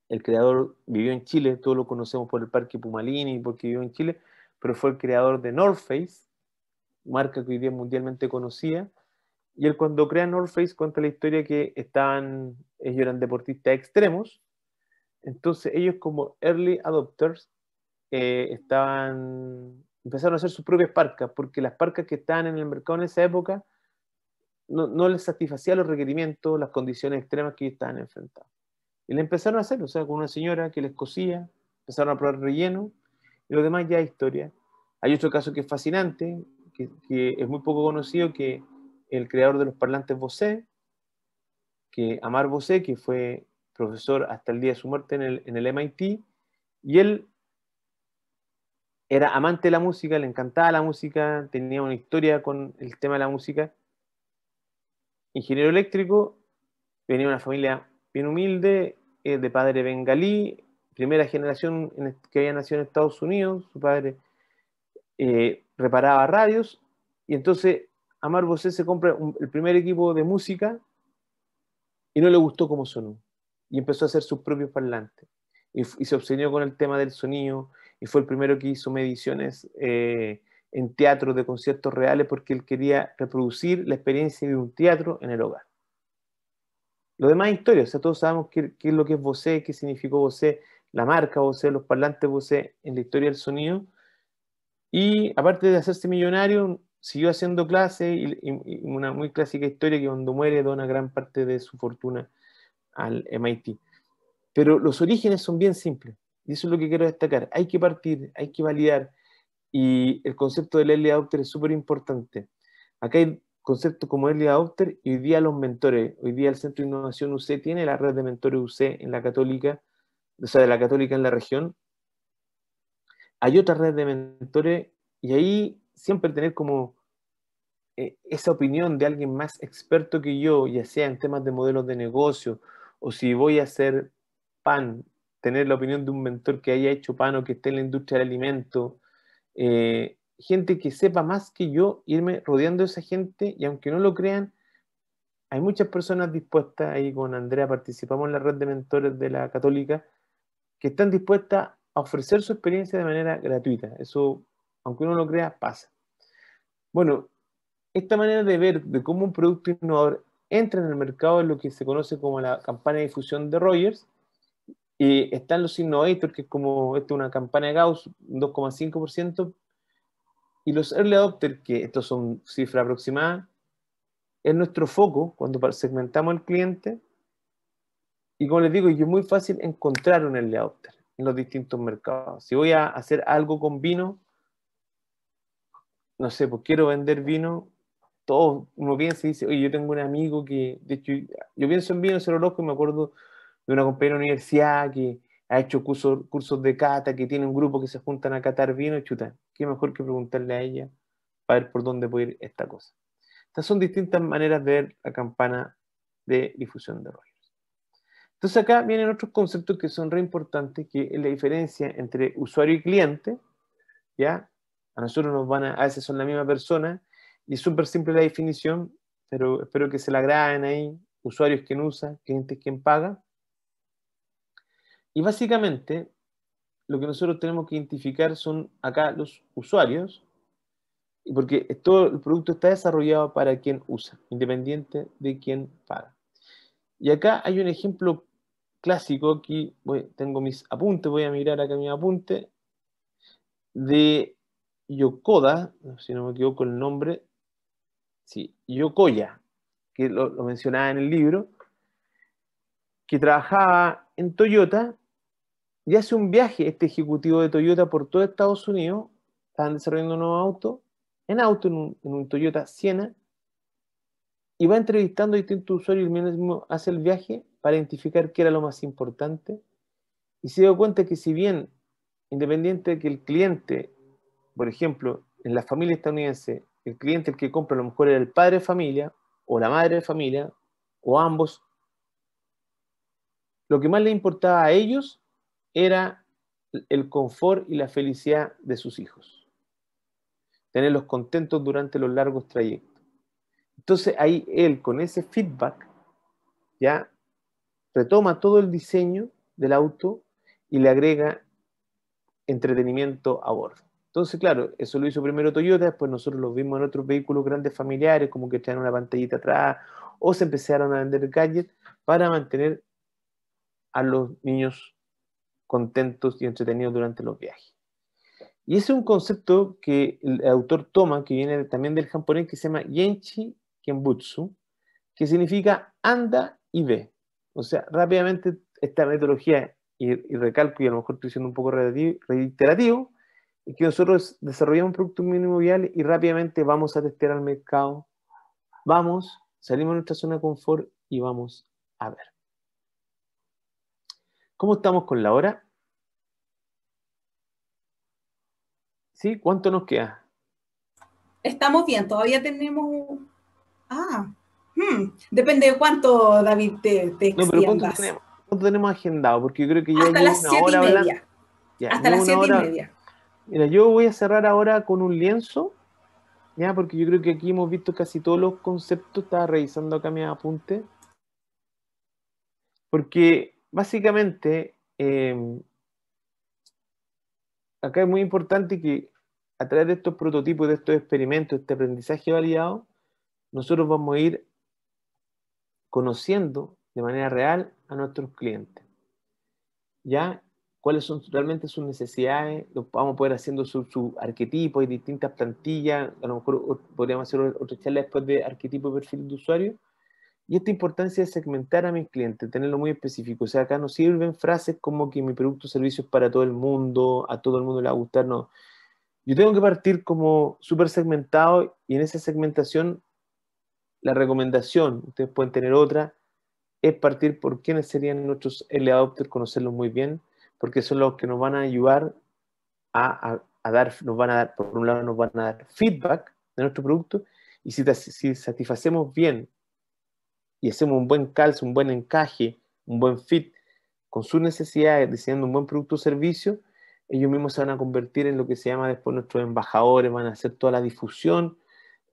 el creador vivió en Chile, todos lo conocemos por el Parque Pumalini, porque vivió en Chile, pero fue el creador de North Face, marca que hoy día mundialmente conocida. Y él cuando crea North Face cuenta la historia que estaban, ellos eran deportistas extremos, entonces ellos como early adopters eh, estaban, empezaron a hacer sus propias parcas, porque las parcas que estaban en el mercado en esa época no, les satisfacían los requerimientos, las condiciones extremas que ellos estaban enfrentando. Y le empezaron a hacer, o sea, con una señora que les cosía, empezaron a probar relleno, y lo demás ya es historia. Hay otro caso que es fascinante, que, es muy poco conocido, que el creador de los parlantes Bosé, que Amar Bosé, que fue profesor hasta el día de su muerte en el MIT, y él era amante de la música, le encantaba la música, tenía una historia con el tema de la música. Ingeniero eléctrico, venía de una familia bien humilde, eh, de padre bengalí, primera generación que había nacido en Estados Unidos, su padre eh, reparaba radios, y entonces Amar Bosé se compra el primer equipo de música y no le gustó cómo sonó, y empezó a hacer sus propios parlantes, y, se obsesionó con el tema del sonido, y fue el primero que hizo mediciones eh, en teatros de conciertos reales porque él quería reproducir la experiencia de un teatro en el hogar. Lo demás es historia, o sea, todos sabemos qué, es lo que es Bose, qué significó Bose, la marca Bose, los parlantes Bose en la historia del sonido. Y aparte de hacerse millonario, siguió haciendo clases y, una muy clásica historia que cuando muere dona gran parte de su fortuna al MIT. Pero los orígenes son bien simples y eso es lo que quiero destacar. Hay que partir, hay que validar y el concepto del early adopter es súper importante. Acá hay conceptos como Elia Auster, y hoy día los mentores. Hoy día el Centro de Innovación UC tiene la red de mentores UC en la Católica, o sea, de la Católica en la región. Hay otra red de mentores y ahí siempre tener como eh, esa opinión de alguien más experto que yo, ya sea en temas de modelos de negocio o si voy a hacer pan, tener la opinión de un mentor que haya hecho pan o que esté en la industria del alimento. Eh, gente que sepa más que yo, irme rodeando esa gente y aunque no lo crean, hay muchas personas dispuestas, ahí con Andrea participamos en la red de mentores de la católica, que están dispuestas a ofrecer su experiencia de manera gratuita. Eso, aunque uno lo crea, pasa. Bueno, esta manera de ver de cómo un producto innovador entra en el mercado es lo que se conoce como la campaña de difusión de Rogers. Y están los innovators, que es como esto, una campaña de Gauss, 2,5%, y los early adopters, que estos son cifras aproximadas, es nuestro foco cuando segmentamos al cliente. Y como les digo, es muy fácil encontrar un early adopter en los distintos mercados. Si voy a hacer algo con vino, no sé, pues quiero vender vino, todo uno piensa y dice, oye, yo tengo un amigo que, de hecho, yo pienso en vino, se lo loco y me acuerdo de una compañera de universidad que ha hecho cursos, cursos de cata, que tiene un grupo que se juntan a catar vino, y qué mejor que preguntarle a ella para ver por dónde puede ir esta cosa. Estas son distintas maneras de ver la campana de difusión de rollos. Entonces acá vienen otros conceptos que son re importantes, que es la diferencia entre usuario y cliente, ¿ya? A nosotros nos van a, a veces son la misma persona, y es súper simple la definición, pero espero que se la graben ahí, usuarios quien usa, clientes quien paga. Y básicamente, lo que nosotros tenemos que identificar son acá los usuarios, porque todo el producto está desarrollado para quien usa, independiente de quien paga. Y acá hay un ejemplo clásico, aquí tengo mis apuntes, voy a mirar acá mi apunte, de Yokoda, si no me equivoco el nombre, sí, Yokoya, que lo, lo mencionaba en el libro, que trabajaba en Toyota y hace un viaje este ejecutivo de Toyota por todo Estados Unidos. Estaban desarrollando un nuevo auto, en auto, en un, Toyota Siena. Y va entrevistando a distintos usuarios y el mismo hace el viaje para identificar qué era lo más importante. Y se dio cuenta que si bien, independiente de que el cliente, por ejemplo, en la familia estadounidense, el cliente el que compra a lo mejor era el padre de familia o la madre de familia o ambos, lo que más le importaba a ellos era el confort y la felicidad de sus hijos. Tenerlos contentos durante los largos trayectos. Entonces ahí él con ese feedback ya retoma todo el diseño del auto y le agrega entretenimiento a bordo. Entonces, claro, eso lo hizo primero Toyota, después nosotros lo vimos en otros vehículos grandes familiares, como que traen una pantallita atrás, o se empezaron a vender gadgets para mantener a los niños contentos y entretenidos durante los viajes. Y ese es un concepto que el autor toma, que viene también del japonés, que se llama Yenchi Kenbutsu, que significa anda y ve. O sea, rápidamente esta metodología, y, y recalco, y a lo mejor estoy siendo un poco reiterativo, es que nosotros desarrollamos un producto mínimo vial y rápidamente vamos a testear al mercado, vamos, salimos de nuestra zona de confort y vamos a ver. ¿Cómo estamos con la hora? ¿Sí? ¿Cuánto nos queda? Estamos bien, todavía tenemos... Ah, hmm. depende de cuánto, David, te, te ¿cuánto tenemos, ¿cuánto tenemos, agendado? Porque yo creo que yo Hasta hora y media. Ya, Hasta las siete y media. Mira, yo voy a cerrar ahora con un lienzo, ya, porque yo creo que aquí hemos visto casi todos los conceptos, estaba revisando acá mi apunte. porque básicamente, em, acá es muy importante que a través de estos prototipos, de estos experimentos, este aprendizaje validado, nosotros vamos a ir conociendo de manera real a nuestros clientes. ¿Ya? ¿Cuáles son realmente sus necesidades? vamos a poder haciendo su, arquetipos arquetipo y distintas plantillas. A lo mejor podríamos hacer otra charla después de arquetipo y perfil de usuario. Y esta importancia de segmentar a mis clientes, tenerlo muy específico. O sea, acá no sirven frases como que mi producto o servicio es para todo el mundo, a todo el mundo le va a gustar, no. Yo tengo que partir como súper segmentado y en esa segmentación, la recomendación, ustedes pueden tener otra, es partir por quiénes serían nuestros L adopters, conocerlos muy bien, porque son los que nos van a ayudar a, a, a dar, nos van a dar, por un lado, nos van a dar feedback de nuestro producto y si, si satisfacemos bien y hacemos un buen calce, un buen encaje, un buen fit con sus necesidades, diseñando un buen producto o servicio, ellos mismos se van a convertir en lo que se llama después nuestros embajadores, van a hacer toda la difusión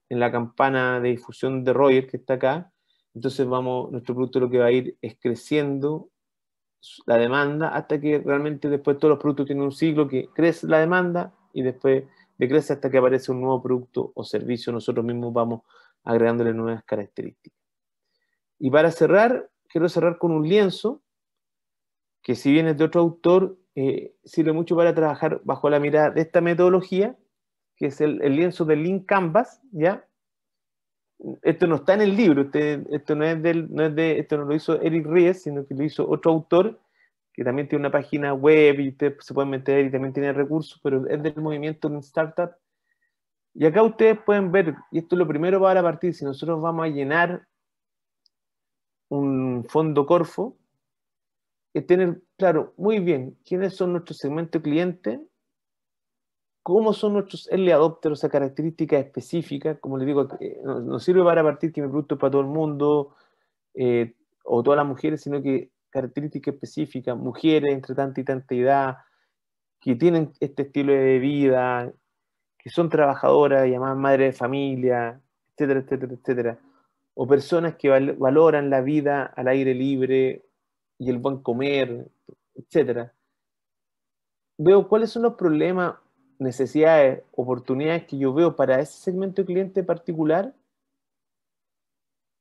en la campana de difusión de Roger que está acá. Entonces vamos, nuestro producto lo que va a ir es creciendo la demanda hasta que realmente después todos los productos tienen un ciclo que crece la demanda y después decrece hasta que aparece un nuevo producto o servicio. Nosotros mismos vamos agregándole nuevas características. Y para cerrar, quiero cerrar con un lienzo, que si viene de otro autor, eh, sirve mucho para trabajar bajo la mirada de esta metodología, que es el, lienzo de Link Canvas, ¿ya? Esto no está en el libro, este, esto, no es de, esto no lo hizo Eric Ries, sino que lo hizo otro autor, que también tiene una página web y ustedes se pueden meter y también tiene recursos, pero es del movimiento Lean Startup. Y acá ustedes pueden ver, y esto es lo primero para partir, si nosotros vamos a llenar un fondo Corfo, es tener claro muy bien quiénes son nuestros segmentos clientes, cómo son nuestros él le o característica características específicas, como les digo, eh, no, sirve para partir que mi producto para todo el mundo eh, o todas las mujeres, sino que características específicas, mujeres entre tanta y tanta edad, que tienen este estilo de vida, que son trabajadoras y madres de familia, etcétera, etcétera, etcétera o personas que valoran la vida al aire libre y el buen comer, etc. Veo cuáles son los problemas, necesidades, oportunidades que yo veo para ese segmento de cliente particular.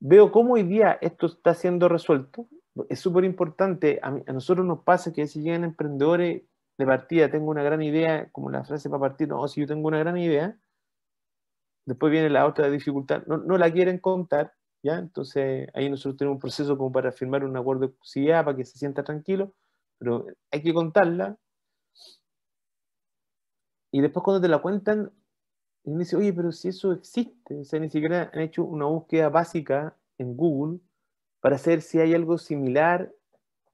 Veo cómo hoy día esto está siendo resuelto. Es súper importante. A, nosotros nos pasa que si llegan emprendedores de partida, tengo una gran idea, como la frase para partir, no, si yo tengo una gran idea, después viene la otra dificultad, no, no la quieren contar, entonces ahí nosotros tenemos un proceso como para firmar un acuerdo de exclusividad, para que se sienta tranquilo, pero hay que contarla. Y después cuando te la cuentan, uno dice, oye, pero si eso existe, o sea, ni siquiera han hecho una búsqueda básica en Google para saber si hay algo similar,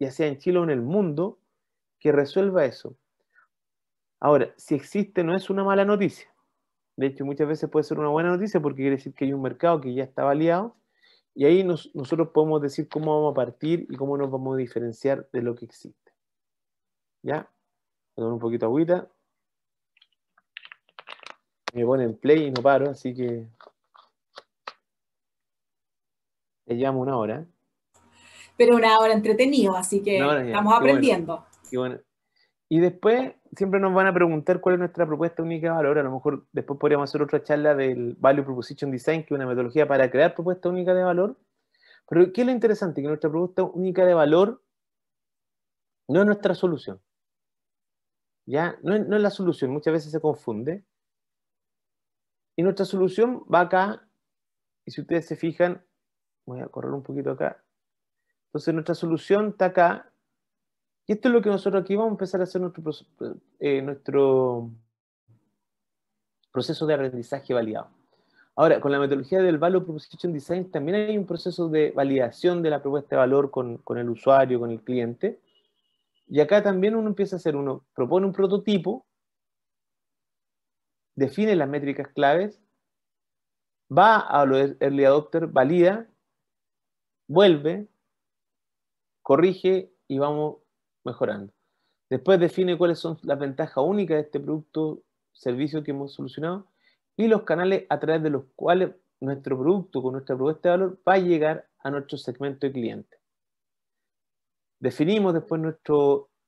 ya sea en Chile o en el mundo, que resuelva eso. Ahora, si existe, no es una mala noticia. De hecho, muchas veces puede ser una buena noticia porque quiere decir que hay un mercado que ya está validado y ahí nosotros podemos decir cómo vamos a partir y cómo nos vamos a diferenciar de lo que existe. ¿Ya? Voy a tomar un poquito de agüita. Me ponen play y no paro, así que... Le una hora. Pero una hora entretenido, así que estamos aprendiendo. y bueno. Y después siempre nos van a preguntar cuál es nuestra propuesta única de valor. A lo mejor después podríamos hacer otra charla del Value Proposition Design, que es una metodología para crear propuesta única de valor. Pero ¿qué es lo interesante? Que nuestra propuesta única de valor no es nuestra solución. ¿Ya? No es, no es la solución, muchas veces se confunde. Y nuestra solución va acá, y si ustedes se fijan, voy a correr un poquito acá. Entonces nuestra solución está acá, y esto es lo que nosotros aquí vamos a empezar a hacer nuestro, eh, proceso de aprendizaje validado. Ahora, con la metodología del Value Proposition Design también hay un proceso de validación de la propuesta de valor con, el usuario, con el cliente. Y acá también uno empieza a hacer, uno propone un prototipo, define las métricas claves, va a los er-, early adopter, valida, vuelve, corrige y vamos mejorando. Después define cuáles son las ventajas únicas de este producto, servicio que hemos solucionado y los canales a través de los cuales nuestro producto con nuestra propuesta de valor va a llegar a nuestro segmento de clientes. Definimos después nuestras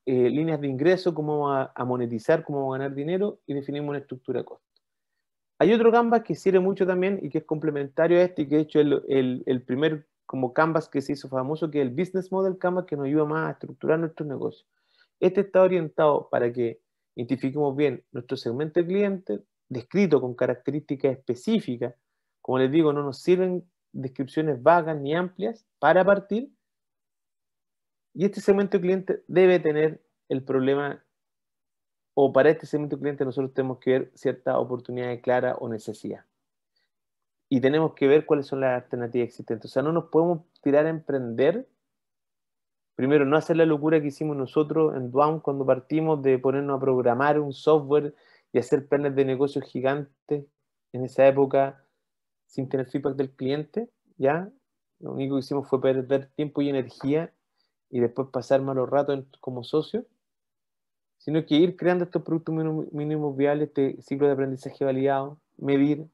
eh, líneas de ingreso, cómo vamos a, monetizar, cómo vamos a ganar dinero y definimos una estructura de costo. Hay otro Canvas que sirve mucho también y que es complementario a este y que de hecho el, el primer como Canvas que se hizo famoso, que es el Business Model Canvas que nos ayuda más a estructurar nuestro negocio Este está orientado para que identifiquemos bien nuestro segmento de cliente, descrito con características específicas. Como les digo, no nos sirven descripciones vagas ni amplias para partir. Y este segmento de cliente debe tener el problema, o para este segmento de cliente nosotros tenemos que ver cierta oportunidad clara o necesidad y tenemos que ver cuáles son las alternativas existentes. O sea, no nos podemos tirar a emprender. Primero, no hacer la locura que hicimos nosotros en Duam cuando partimos de ponernos a programar un software y hacer planes de negocios gigantes en esa época sin tener feedback del cliente, ¿ya? Lo único que hicimos fue perder tiempo y energía y después pasar malos ratos como socios, sino que ir creando estos productos mínimos viables, este ciclo de aprendizaje validado, medir,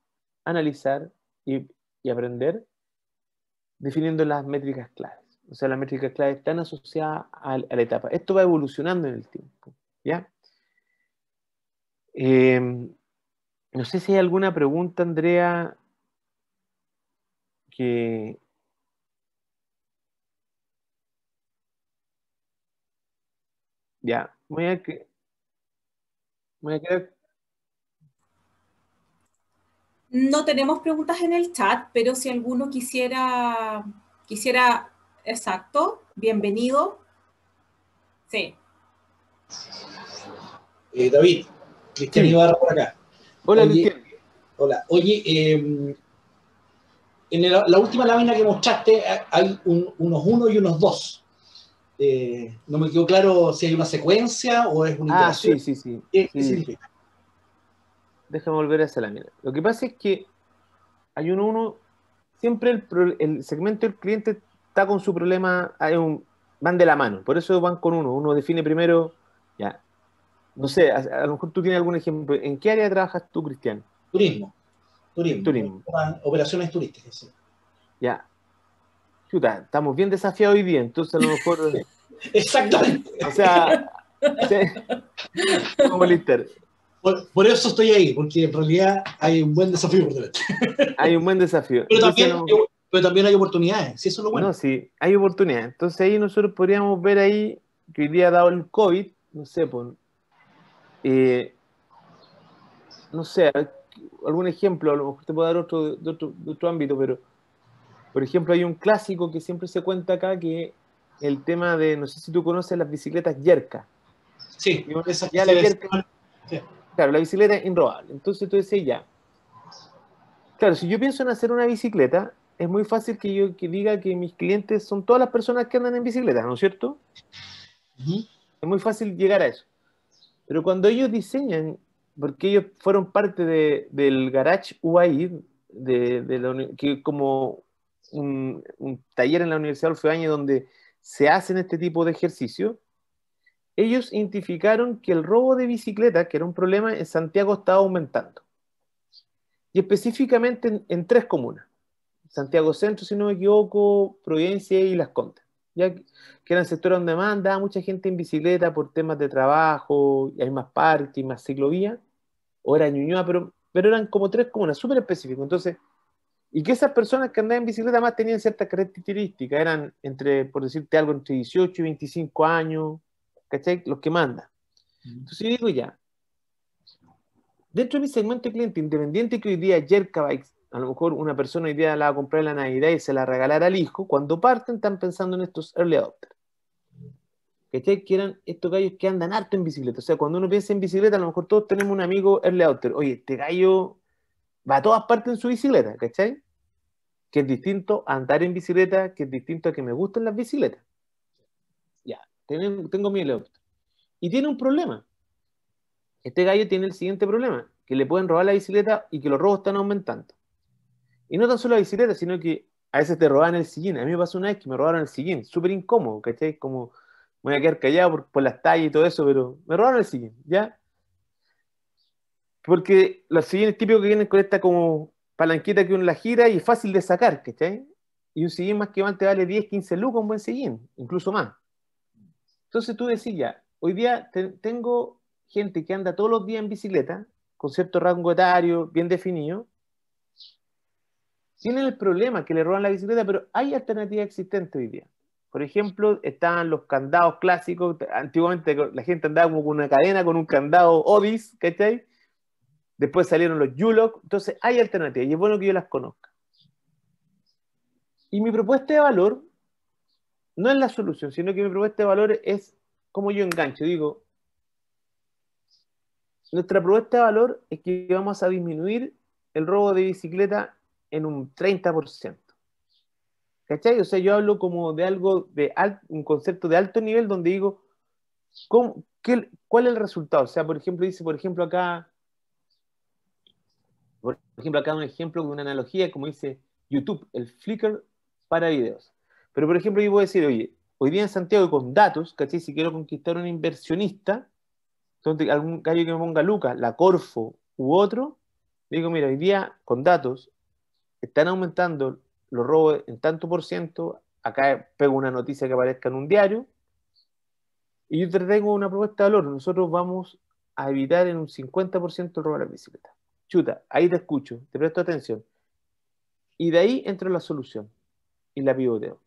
analizar, y, aprender definiendo las métricas claves. O sea, las métricas claves están asociadas a, la etapa. Esto va evolucionando en el tiempo. ¿Ya? Eh, no sé si hay alguna pregunta, Andrea, que... Ya, voy a, voy a quedar no tenemos preguntas en el chat, pero si alguno quisiera, quisiera, exacto, bienvenido. Sí. Eh, David, Cristian Ibarra por acá. Hola, Cristian. Hola. Oye, em, en la última lámina que mostraste eh, hay unos uno y unos dos. Eh, no me quedó claro si hay una secuencia o es una ah, Sí, sí, sí. sí déjame volver hacia la mira. Lo que pasa es que hay uno, uno, siempre el, segmento del cliente está con su problema, van de la mano, por eso van con uno. Uno define primero, ya. No sé, a, lo mejor tú tienes algún ejemplo. ¿En qué área trabajas tú, Cristian? Turismo. Turismo. Turismo. Operaciones turísticas, sí. Ya. Chuta, estamos bien desafiados hoy bien, entonces a lo mejor. Exactamente. O sea, como Lister por, eso estoy ahí, porque en realidad hay un buen desafío Hay un buen desafío. Pero también, hay oportunidades, si eso es lo bueno. No, sí, hay oportunidades. Entonces ahí nosotros podríamos ver ahí que hoy día dado el COVID, no sé, por, eh, no sé, algún ejemplo, a lo mejor te puedo dar otro otro ámbito, pero por ejemplo hay un clásico que siempre se cuenta acá que el tema de, no sé si tú conoces las bicicletas yerka. Sí, ya la yerka, Claro, la bicicleta es inrobable. Entonces tú decías ya. Claro, si yo pienso en hacer una bicicleta, es muy fácil que yo diga que mis clientes son todas las personas que andan en bicicleta, ¿no es cierto? Es muy fácil llegar a eso. Pero cuando ellos diseñan, porque ellos fueron parte de, del Garage UAI, de, de que como un, taller en la Universidad de Alfebaña donde se hacen este tipo de ejercicios, ellos identificaron que el robo de bicicletas, que era un problema, en Santiago estaba aumentando. Y específicamente en, tres comunas. Santiago Centro, si no me equivoco, Providencia y Las Contas. Ya que eran sectores donde demanda mucha gente en bicicleta por temas de trabajo, y hay más parques, más ciclovía. era Ñuñoa, pero, pero eran como tres comunas, súper específicos. Entonces, y que esas personas que andaban en bicicleta más tenían ciertas características, eran entre, por decirte algo, entre 18 y 25 años, ¿cachai? Los que manda Entonces yo digo ya, dentro de mi segmento de cliente independiente que hoy día Jerkabikes, a lo mejor una persona hoy día la va a comprar en la Navidad y se la regalará al hijo, cuando parten están pensando en estos early adopters. ¿Cachai? Que eran estos gallos que andan harto en bicicleta. O sea, cuando uno piensa en bicicleta, a lo mejor todos tenemos un amigo early adopter. Oye, este gallo va a todas partes en su bicicleta, ¿cachai? Que es distinto a andar en bicicleta, que es distinto a que me gusten las bicicletas. Tengo, tengo laptop Y tiene un problema. Este gallo tiene el siguiente problema, que le pueden robar la bicicleta y que los robos están aumentando. Y no tan solo la bicicleta, sino que a veces te roban el sillín. A mí me pasó una vez que me robaron el sillín, súper incómodo, ¿cachai? Como me voy a quedar callado por, las tallas y todo eso, pero me robaron el sillín, ¿ya? Porque los sillines típicos que vienen con esta como palanquita que uno la gira y es fácil de sacar, ¿cachai? Y un sillín más que mal te vale 10, 15 lucas, un buen sillín, incluso más. Entonces tú decís ya, hoy día tengo gente que anda todos los días en bicicleta, con cierto rango etario, bien definido, tienen el problema que le roban la bicicleta, pero hay alternativas existentes hoy día. Por ejemplo, están los candados clásicos. Antiguamente la gente andaba como con una cadena, con un candado Odis, ¿cachai? Después salieron los Yulok. Entonces hay alternativas y es bueno que yo las conozca. Y mi propuesta de valor no es la solución, sino que mi propuesta de valor es como yo engancho. Digo, nuestra propuesta de valor es que vamos a disminuir el robo de bicicleta en un 30%. ¿Cachai? O sea, yo hablo como de algo, de un concepto de alto nivel donde digo, ¿cuál es el resultado? O sea, por ejemplo, dice, por ejemplo, acá, por ejemplo, acá un ejemplo de una analogía, como dice YouTube, el Flickr para videos. Pero, por ejemplo, yo puedo decir, oye, hoy día en Santiago con datos, ¿cachai? Si quiero conquistar un inversionista, algún gallo que me ponga Luca, la Corfo u otro, digo, mira, hoy día con datos están aumentando los robos en tanto por ciento, acá pego una noticia que aparezca en un diario, y yo te tengo una propuesta de valor, nosotros vamos a evitar en un 50% el robo de la bicicleta. Chuta, ahí te escucho, te presto atención. Y de ahí entra la solución y la pivoteo.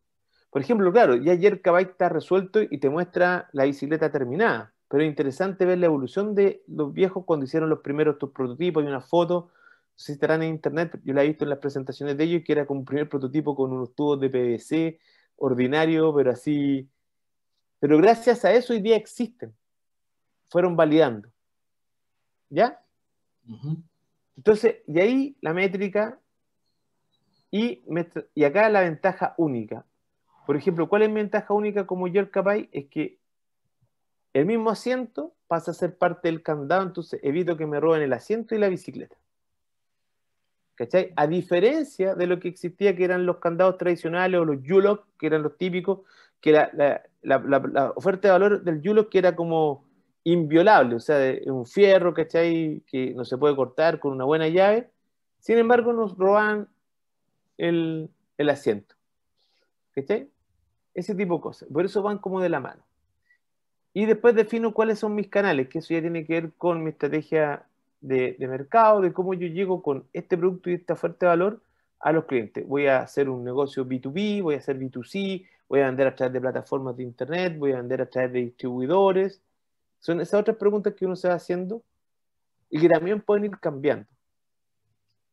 Por ejemplo, claro, ya ayer Cabay está resuelto y te muestra la bicicleta terminada, pero es interesante ver la evolución de los viejos cuando hicieron los primeros tus prototipos y una foto, si estarán en internet, yo la he visto en las presentaciones de ellos, que era como un primer prototipo con unos tubos de PVC, ordinario, pero así... Pero gracias a eso hoy día existen, fueron validando. ¿Ya? Entonces, y ahí la métrica y, y acá la ventaja única. Por ejemplo, ¿cuál es mi ventaja única como Yorka Pai? Es que el mismo asiento pasa a ser parte del candado, entonces evito que me roben el asiento y la bicicleta. ¿Cachai? A diferencia de lo que existía, que eran los candados tradicionales o los yulok, que eran los típicos, que la, oferta de valor del yulok era como inviolable, o sea, de, un fierro, ¿cachai? Que no se puede cortar con una buena llave. Sin embargo, nos roban el, el asiento. ¿Cachai? Ese tipo de cosas. Por eso van como de la mano. Y después defino cuáles son mis canales, que eso ya tiene que ver con mi estrategia de, mercado, de cómo yo llego con este producto y esta fuerte de valor a los clientes. Voy a hacer un negocio B2B, voy a hacer B2C, voy a vender a través de plataformas de Internet, voy a vender a través de distribuidores. Son esas otras preguntas que uno se va haciendo y que también pueden ir cambiando.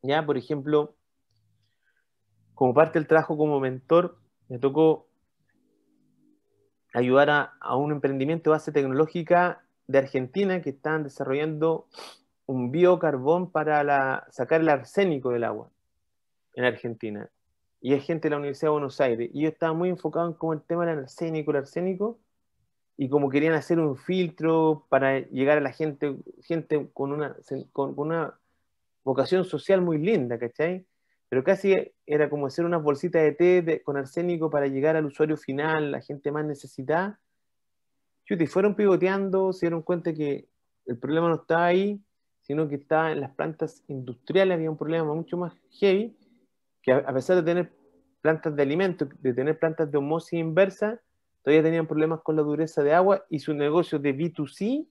Ya, por ejemplo, como parte del trabajo como mentor, me tocó ayudar a, un emprendimiento de base tecnológica de Argentina que están desarrollando un biocarbón para sacar el arsénico del agua en Argentina. Y es gente de la Universidad de Buenos Aires. Y yo estaba muy enfocado en cómo el tema del arsénico, el arsénico, y cómo querían hacer un filtro para llegar a la gente, gente con una, con, con una vocación social muy linda, ¿cachai? pero casi era como hacer unas bolsitas de té con arsénico para llegar al usuario final, la gente más necesitada. Y fueron pivoteando, se dieron cuenta que el problema no estaba ahí, sino que estaba en las plantas industriales, había un problema mucho más heavy, que a, pesar de tener plantas de alimentos, de tener plantas de osmosis inversa, todavía tenían problemas con la dureza de agua y su negocio de B2C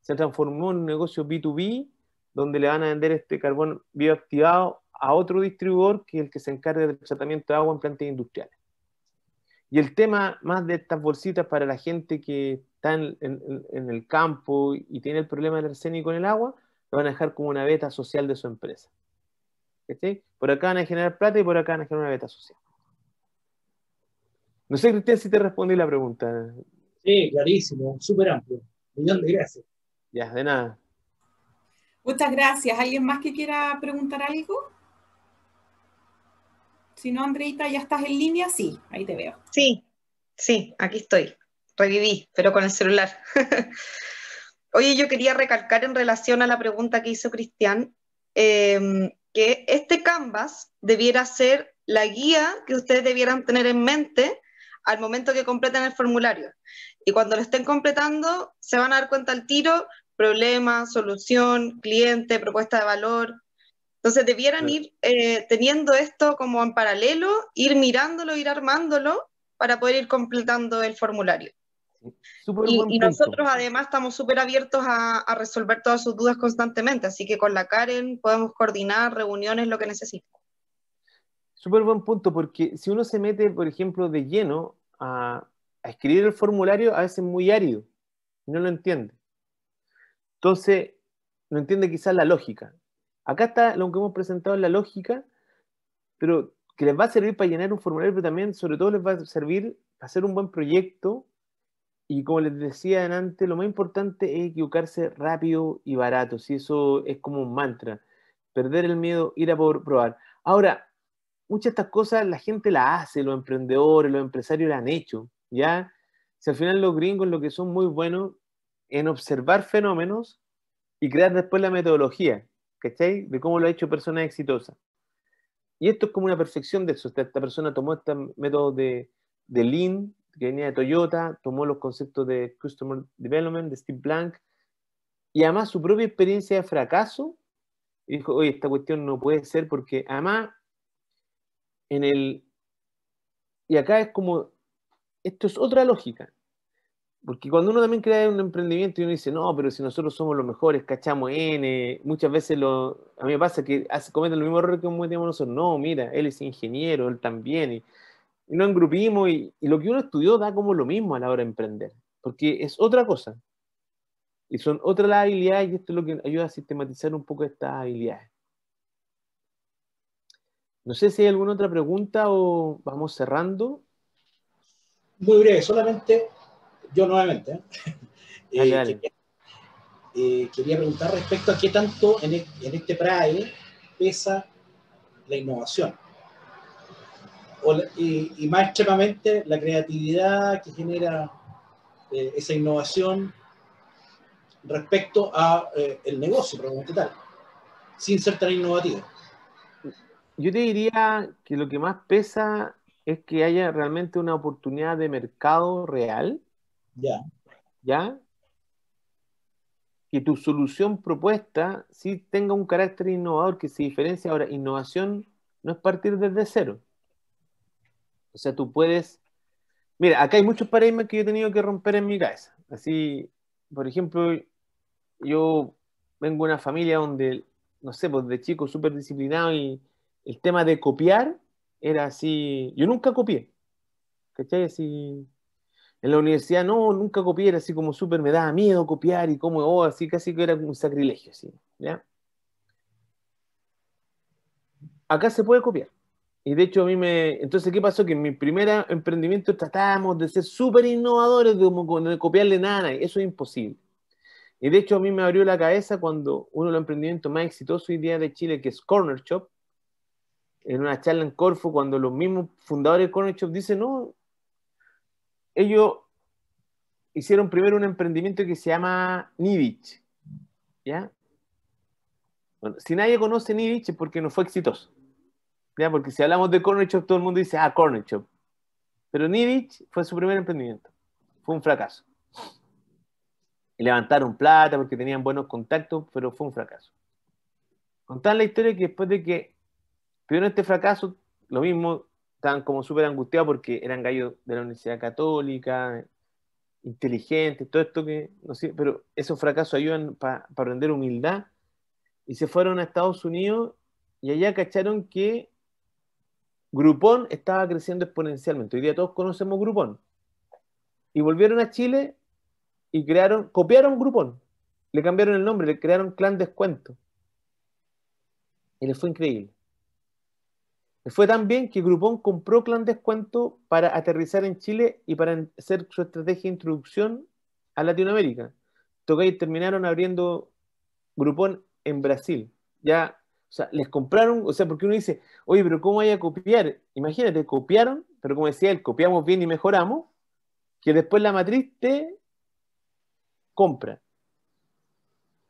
se transformó en un negocio B2B, donde le van a vender este carbón bioactivado a otro distribuidor que el que se encarga del tratamiento de agua en plantas industriales. Y el tema más de estas bolsitas para la gente que está en, el campo y tiene el problema del arsénico en el agua, lo van a dejar como una beta social de su empresa. Por acá van a generar plata y por acá van a generar una beta social. No sé, Cristian, si te respondí la pregunta. Sí, clarísimo, súper amplio. Millón de gracias. Ya, de nada. Muchas gracias. ¿Alguien más que quiera preguntar algo? Si no, Andreita, ¿ya estás en línea? Sí, ahí te veo. Sí, sí, aquí estoy. Reviví, pero con el celular. Oye, yo quería recalcar en relación a la pregunta que hizo Cristian, em, que este canvas debiera ser la guía que ustedes debieran tener en mente al momento que completen el formulario. Y cuando lo estén completando, se van a dar cuenta al tiro, problema, solución, cliente, propuesta de valor, entonces debieran ir eh, teniendo esto como en paralelo, ir mirándolo, ir armándolo para poder ir completando el formulario. Y, nosotros además estamos súper abiertos a, resolver todas sus dudas constantemente, así que con la Karen podemos coordinar reuniones, lo que necesite. Súper buen punto, porque si uno se mete, por ejemplo, de lleno a, a escribir el formulario, a veces es muy árido, no lo entiende. Entonces, no entiende quizás la lógica. Acá está lo que hemos presentado en la lógica, pero que les va a servir para llenar un formulario, pero también, sobre todo, les va a servir para hacer un buen proyecto. Y como les decía antes, lo más importante es equivocarse rápido y barato, si eso es como un mantra. Perder el miedo, ir a probar. Ahora, muchas de estas cosas la gente las hace, los emprendedores, los empresarios las han hecho, ¿ya? Si al final los gringos lo que son muy buenos en observar fenómenos y crear después la metodología. ¿cachai? De cómo lo ha hecho personas exitosas. Y esto es como una perfección de eso. Esta, persona tomó este método de, de Lean, que venía de Toyota, tomó los conceptos de Customer Development, de Steve Blank, y además su propia experiencia de fracaso, dijo, oye, esta cuestión no puede ser porque además en el... Y acá es como, esto es otra lógica. Porque cuando uno también crea un emprendimiento y uno dice, no, pero si nosotros somos los mejores, cachamos N, muchas veces lo, a mí me pasa que cometen los mismo error que cometimos nosotros. No, mira, él es ingeniero, él también. Y, no nos engrupimos y, y, lo que uno estudió da como lo mismo a la hora de emprender, porque es otra cosa. Y son otras las habilidades y esto es lo que ayuda a sistematizar un poco estas habilidades. No sé si hay alguna otra pregunta o vamos cerrando. Muy breve, solamente yo nuevamente, ¿eh? Eh, eh, Quería, preguntar respecto a qué tanto en, e, este PRAE pesa la innovación. y, más extremadamente la creatividad que genera esa innovación respecto al el negocio, probablemente tal, sin ser tan innovativo. Yo te diría que lo que más pesa es que haya realmente una oportunidad de mercado real ya. ¿Ya? Que tu solución propuesta sí tenga un carácter innovador que se diferencia. Ahora, innovación no es partir desde cero. O sea, tú puedes... Mira, acá hay muchos paradigmas que yo he tenido que romper en mi cabeza. Así, por ejemplo, yo vengo de una familia donde, no sé, pues de chico súper disciplinado y el tema de copiar era así... Yo nunca copié. ¿Cachai? Así en la universidad no, nunca copié, era así como súper, me daba miedo copiar y como, oh, así casi que era un sacrilegio, así, ¿ya? Acá se puede copiar. Y de hecho a mí me... Entonces, ¿qué pasó? Que en mi primer emprendimiento tratábamos de ser súper innovadores, de, como, copiarle nada y Eso es imposible. Y de hecho a mí me abrió la cabeza cuando uno de los emprendimientos más exitosos hoy día de Chile, que es Corner Shop, en una charla en Corfo, cuando los mismos fundadores de Corner Shop dicen, no, ellos hicieron primero un emprendimiento que se llama Nidich. ¿Ya? si nadie conoce Nidich es porque no fue exitoso. ¿Ya? Porque si hablamos de Corner todo el mundo dice, ah, Corner Shop. Pero Nidich fue su primer emprendimiento. Fue un fracaso. levantaron plata porque tenían buenos contactos, pero fue un fracaso. Contar la historia que después de que tuvieron este fracaso, lo mismo, estaban como súper angustiados porque eran gallos de la Universidad Católica, inteligentes, todo esto que, no sé, pero esos fracasos ayudan para aprender humildad. Y se fueron a Estados Unidos y allá cacharon que Grupón estaba creciendo exponencialmente. Hoy día todos conocemos Grupón. Y volvieron a Chile y crearon, copiaron Grupón. Le cambiaron el nombre, le crearon Clan Descuento. Y les fue increíble fue tan bien que Groupon compró Clan Descuento para aterrizar en Chile y para hacer su estrategia de introducción a Latinoamérica. Tocay terminaron abriendo Groupon en Brasil. Ya, o sea, les compraron, o sea, porque uno dice, oye, pero ¿cómo hay a copiar? Imagínate, copiaron, pero como decía él, copiamos bien y mejoramos, que después la matriz te compra.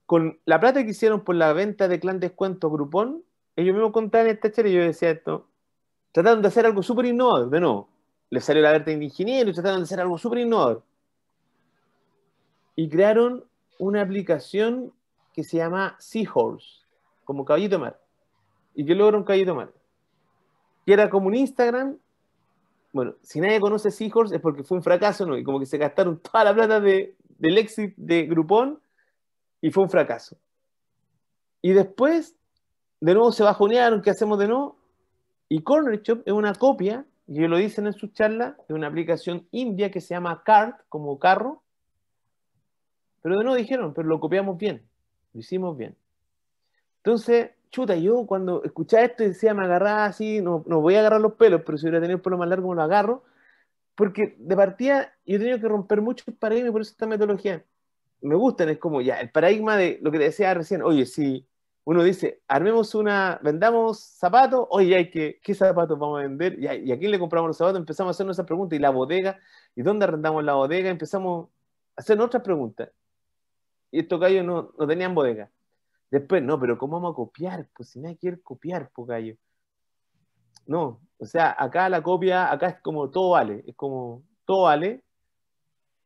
Con la plata que hicieron por la venta de Clan Descuento Groupon, ellos mismos contaban en esta charla y yo decía esto. Trataron de hacer algo súper innovador, de nuevo. Les salió la verte de ingeniero y trataron de hacer algo súper innovador. Y crearon una aplicación que se llama Seahorse, como caballito de mar. ¿Y que logró un caballito de mar? Que era como un Instagram. Bueno, si nadie conoce Seahorse es porque fue un fracaso, ¿no? Y como que se gastaron toda la plata de, del exit de Groupon y fue un fracaso. Y después de nuevo se bajonearon, ¿qué hacemos de nuevo? Y Corner Shop es una copia, y lo dicen en su charla de una aplicación india que se llama Cart, como carro. Pero de nuevo dijeron, pero lo copiamos bien, lo hicimos bien. Entonces, chuta, yo cuando escuchaba esto decía, me agarraba así, no, no voy a agarrar los pelos, pero si hubiera tenido el pelo más largo me lo agarro, porque de partida yo he tenido que romper muchos paradigmas por eso esta metodología. Me gustan, es como ya, el paradigma de lo que te decía recién, oye, si uno dice, armemos una, vendamos zapatos, oye, hay que, ¿qué zapatos vamos a vender? ¿Y a, quién le compramos los zapatos? Empezamos a hacernos esa pregunta, ¿y la bodega? ¿Y dónde arrendamos la bodega? Empezamos a hacer otras preguntas. Y estos gallos no, no tenían bodega. Después, no, pero ¿cómo vamos a copiar? Pues si nadie quiere copiar, pues gallo. No, o sea, acá la copia, acá es como todo vale, es como todo vale,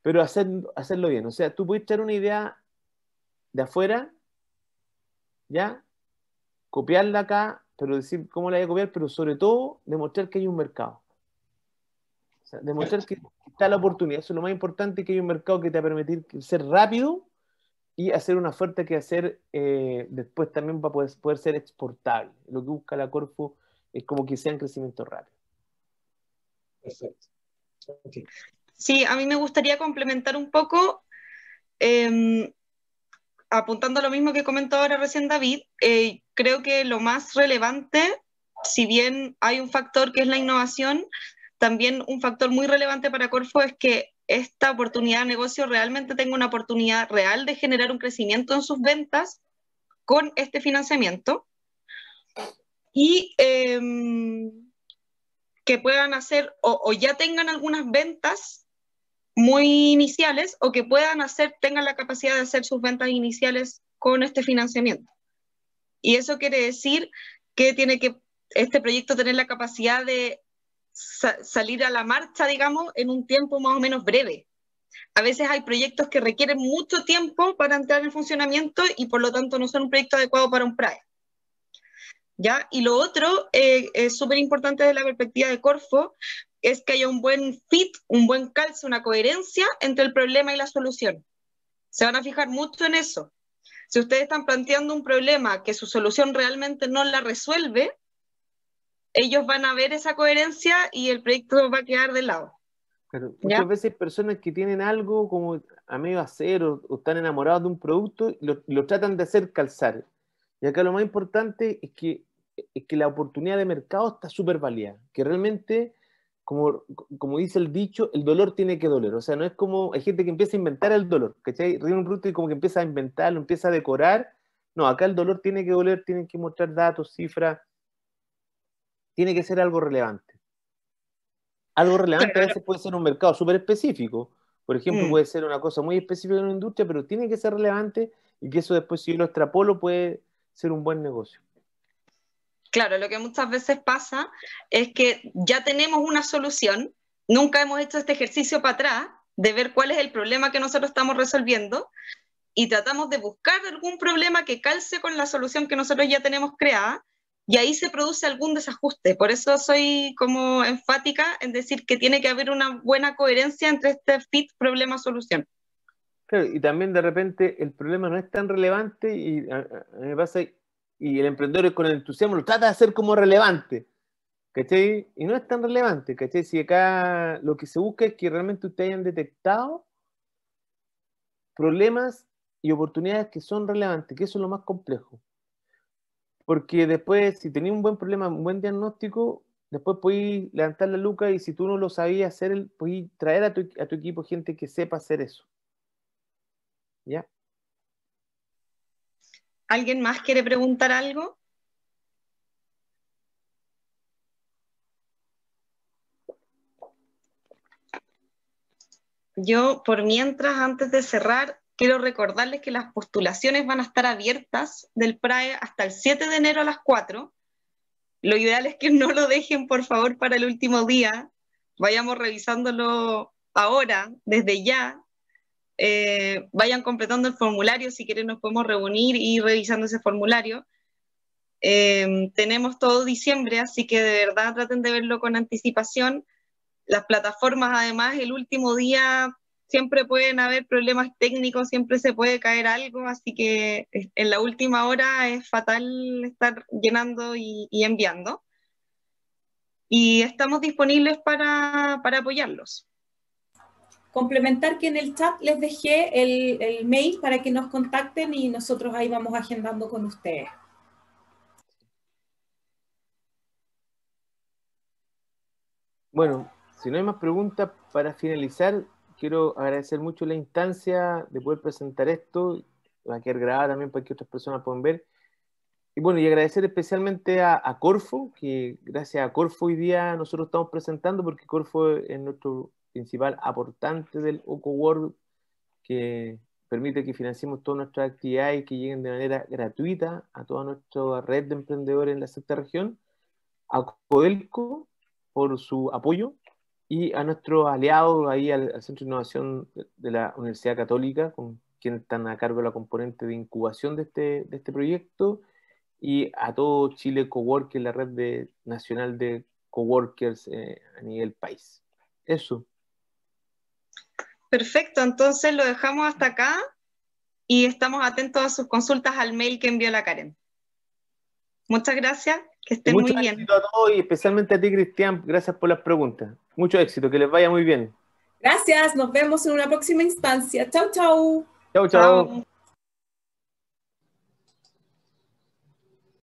pero hacer, hacerlo bien. O sea, tú puedes tener una idea de afuera ¿ya? Copiarla acá, pero decir cómo la voy a copiar, pero sobre todo demostrar que hay un mercado. demostrar que está la oportunidad. Eso es lo más importante, que hay un mercado que te va a permitir ser rápido y hacer una oferta que hacer eh, después también para poder, poder ser exportable. Lo que busca la Corfu es como que sea un crecimiento rápido. Perfecto. Sí, a mí me gustaría complementar un poco eh, apuntando a lo mismo que comentó ahora recién David, eh, creo que lo más relevante, si bien hay un factor que es la innovación, también un factor muy relevante para Corfo es que esta oportunidad de negocio realmente tenga una oportunidad real de generar un crecimiento en sus ventas con este financiamiento y em, que puedan hacer o ya tengan algunas ventas muy iniciales o que puedan hacer, tengan la capacidad de hacer sus ventas iniciales con este financiamiento. Y eso quiere decir que tiene que este proyecto tener la capacidad de salir a la marcha, digamos, en un tiempo más o menos breve. A veces hay proyectos que requieren mucho tiempo para entrar en funcionamiento y por lo tanto no son un proyecto adecuado para un PRAE. ¿Ya? Y lo otro, eh, es súper importante desde la perspectiva de Corfo, es que haya un buen fit, un buen calce, una coherencia entre el problema y la solución. Se van a fijar mucho en eso. Si ustedes están planteando un problema que su solución realmente no la resuelve, ellos van a ver esa coherencia y el proyecto va a quedar de lado. Muchas veces personas que tienen algo como a medio hacer o, están enamorados de un producto y lo, tratan de hacer calzar. Y acá lo más importante es que, es que la oportunidad de mercado está súper valida, que realmente como, dice el dicho, el dolor tiene que doler. O sea, no es como, hay gente que empieza a inventar el dolor, ¿cachai? Río Bruto y como que empieza a inventarlo, empieza a decorar. No, acá el dolor tiene que doler, tiene que mostrar datos, cifras. Tiene que ser algo relevante. Algo relevante a veces puede ser un mercado súper específico. Por ejemplo, mm. puede ser una cosa muy específica de una industria, pero tiene que ser relevante y que eso después, si yo lo extrapolo, puede ser un buen negocio. Claro, lo que muchas veces pasa es que ya tenemos una solución, nunca hemos hecho este ejercicio para atrás de ver cuál es el problema que nosotros estamos resolviendo y tratamos de buscar algún problema que calce con la solución que nosotros ya tenemos creada y ahí se produce algún desajuste. Por eso soy como enfática en decir que tiene que haber una buena coherencia entre este fit problema-solución. Claro, y también de repente el problema no es tan relevante y a, pasa y el emprendedor con el entusiasmo lo trata de hacer como relevante. ¿Cachai? Y no es tan relevante, ¿cachai? Si acá lo que se busca es que realmente ustedes hayan detectado problemas y oportunidades que son relevantes, que eso es lo más complejo. Porque después, si tenías un buen problema, un buen diagnóstico, después podéis levantar la luca y si tú no lo sabías hacer, podéis traer a tu, a tu equipo gente que sepa hacer eso. ¿Ya? ¿Alguien más quiere preguntar algo? Yo, por mientras, antes de cerrar, quiero recordarles que las postulaciones van a estar abiertas del PRAE hasta el 7 de enero a las 4. Lo ideal es que no lo dejen, por favor, para el último día. Vayamos revisándolo ahora, desde ya, eh, vayan completando el formulario, si quieren nos podemos reunir y ir revisando ese formulario. Em, tenemos todo diciembre, así que de verdad traten de verlo con anticipación. Las plataformas, además, el último día siempre pueden haber problemas técnicos, siempre se puede caer algo, así que en la última hora es fatal estar llenando y, enviando. Y estamos disponibles para apoyarlos complementar que en el chat les dejé el, el, mail para que nos contacten y nosotros ahí vamos agendando con ustedes. Bueno, si no hay más preguntas, para finalizar, quiero agradecer mucho la instancia de poder presentar esto. la que quedar grabada también para que otras personas puedan ver. Y bueno, y agradecer especialmente a, a Corfo, que gracias a Corfo hoy día nosotros estamos presentando, porque Corfo es nuestro principal aportante del OCO World, que permite que financiemos todas nuestras actividades que lleguen de manera gratuita a toda nuestra red de emprendedores en la sexta región, a Codelco por su apoyo y a nuestro aliado ahí al, Centro de Innovación de la Universidad Católica, con quien están a cargo de la componente de incubación de este, de este proyecto, y a todo Chile Coworker, la red nacional de coworkers eh, a nivel país. Eso. Perfecto, entonces lo dejamos hasta acá y estamos atentos a sus consultas al mail que envió la Karen. Muchas gracias, que estén muy bien. Mucho éxito a todos y especialmente a ti, Cristian. Gracias por las preguntas. Mucho éxito, que les vaya muy bien. Gracias, nos vemos en una próxima instancia. chau. Chau, chau. chau.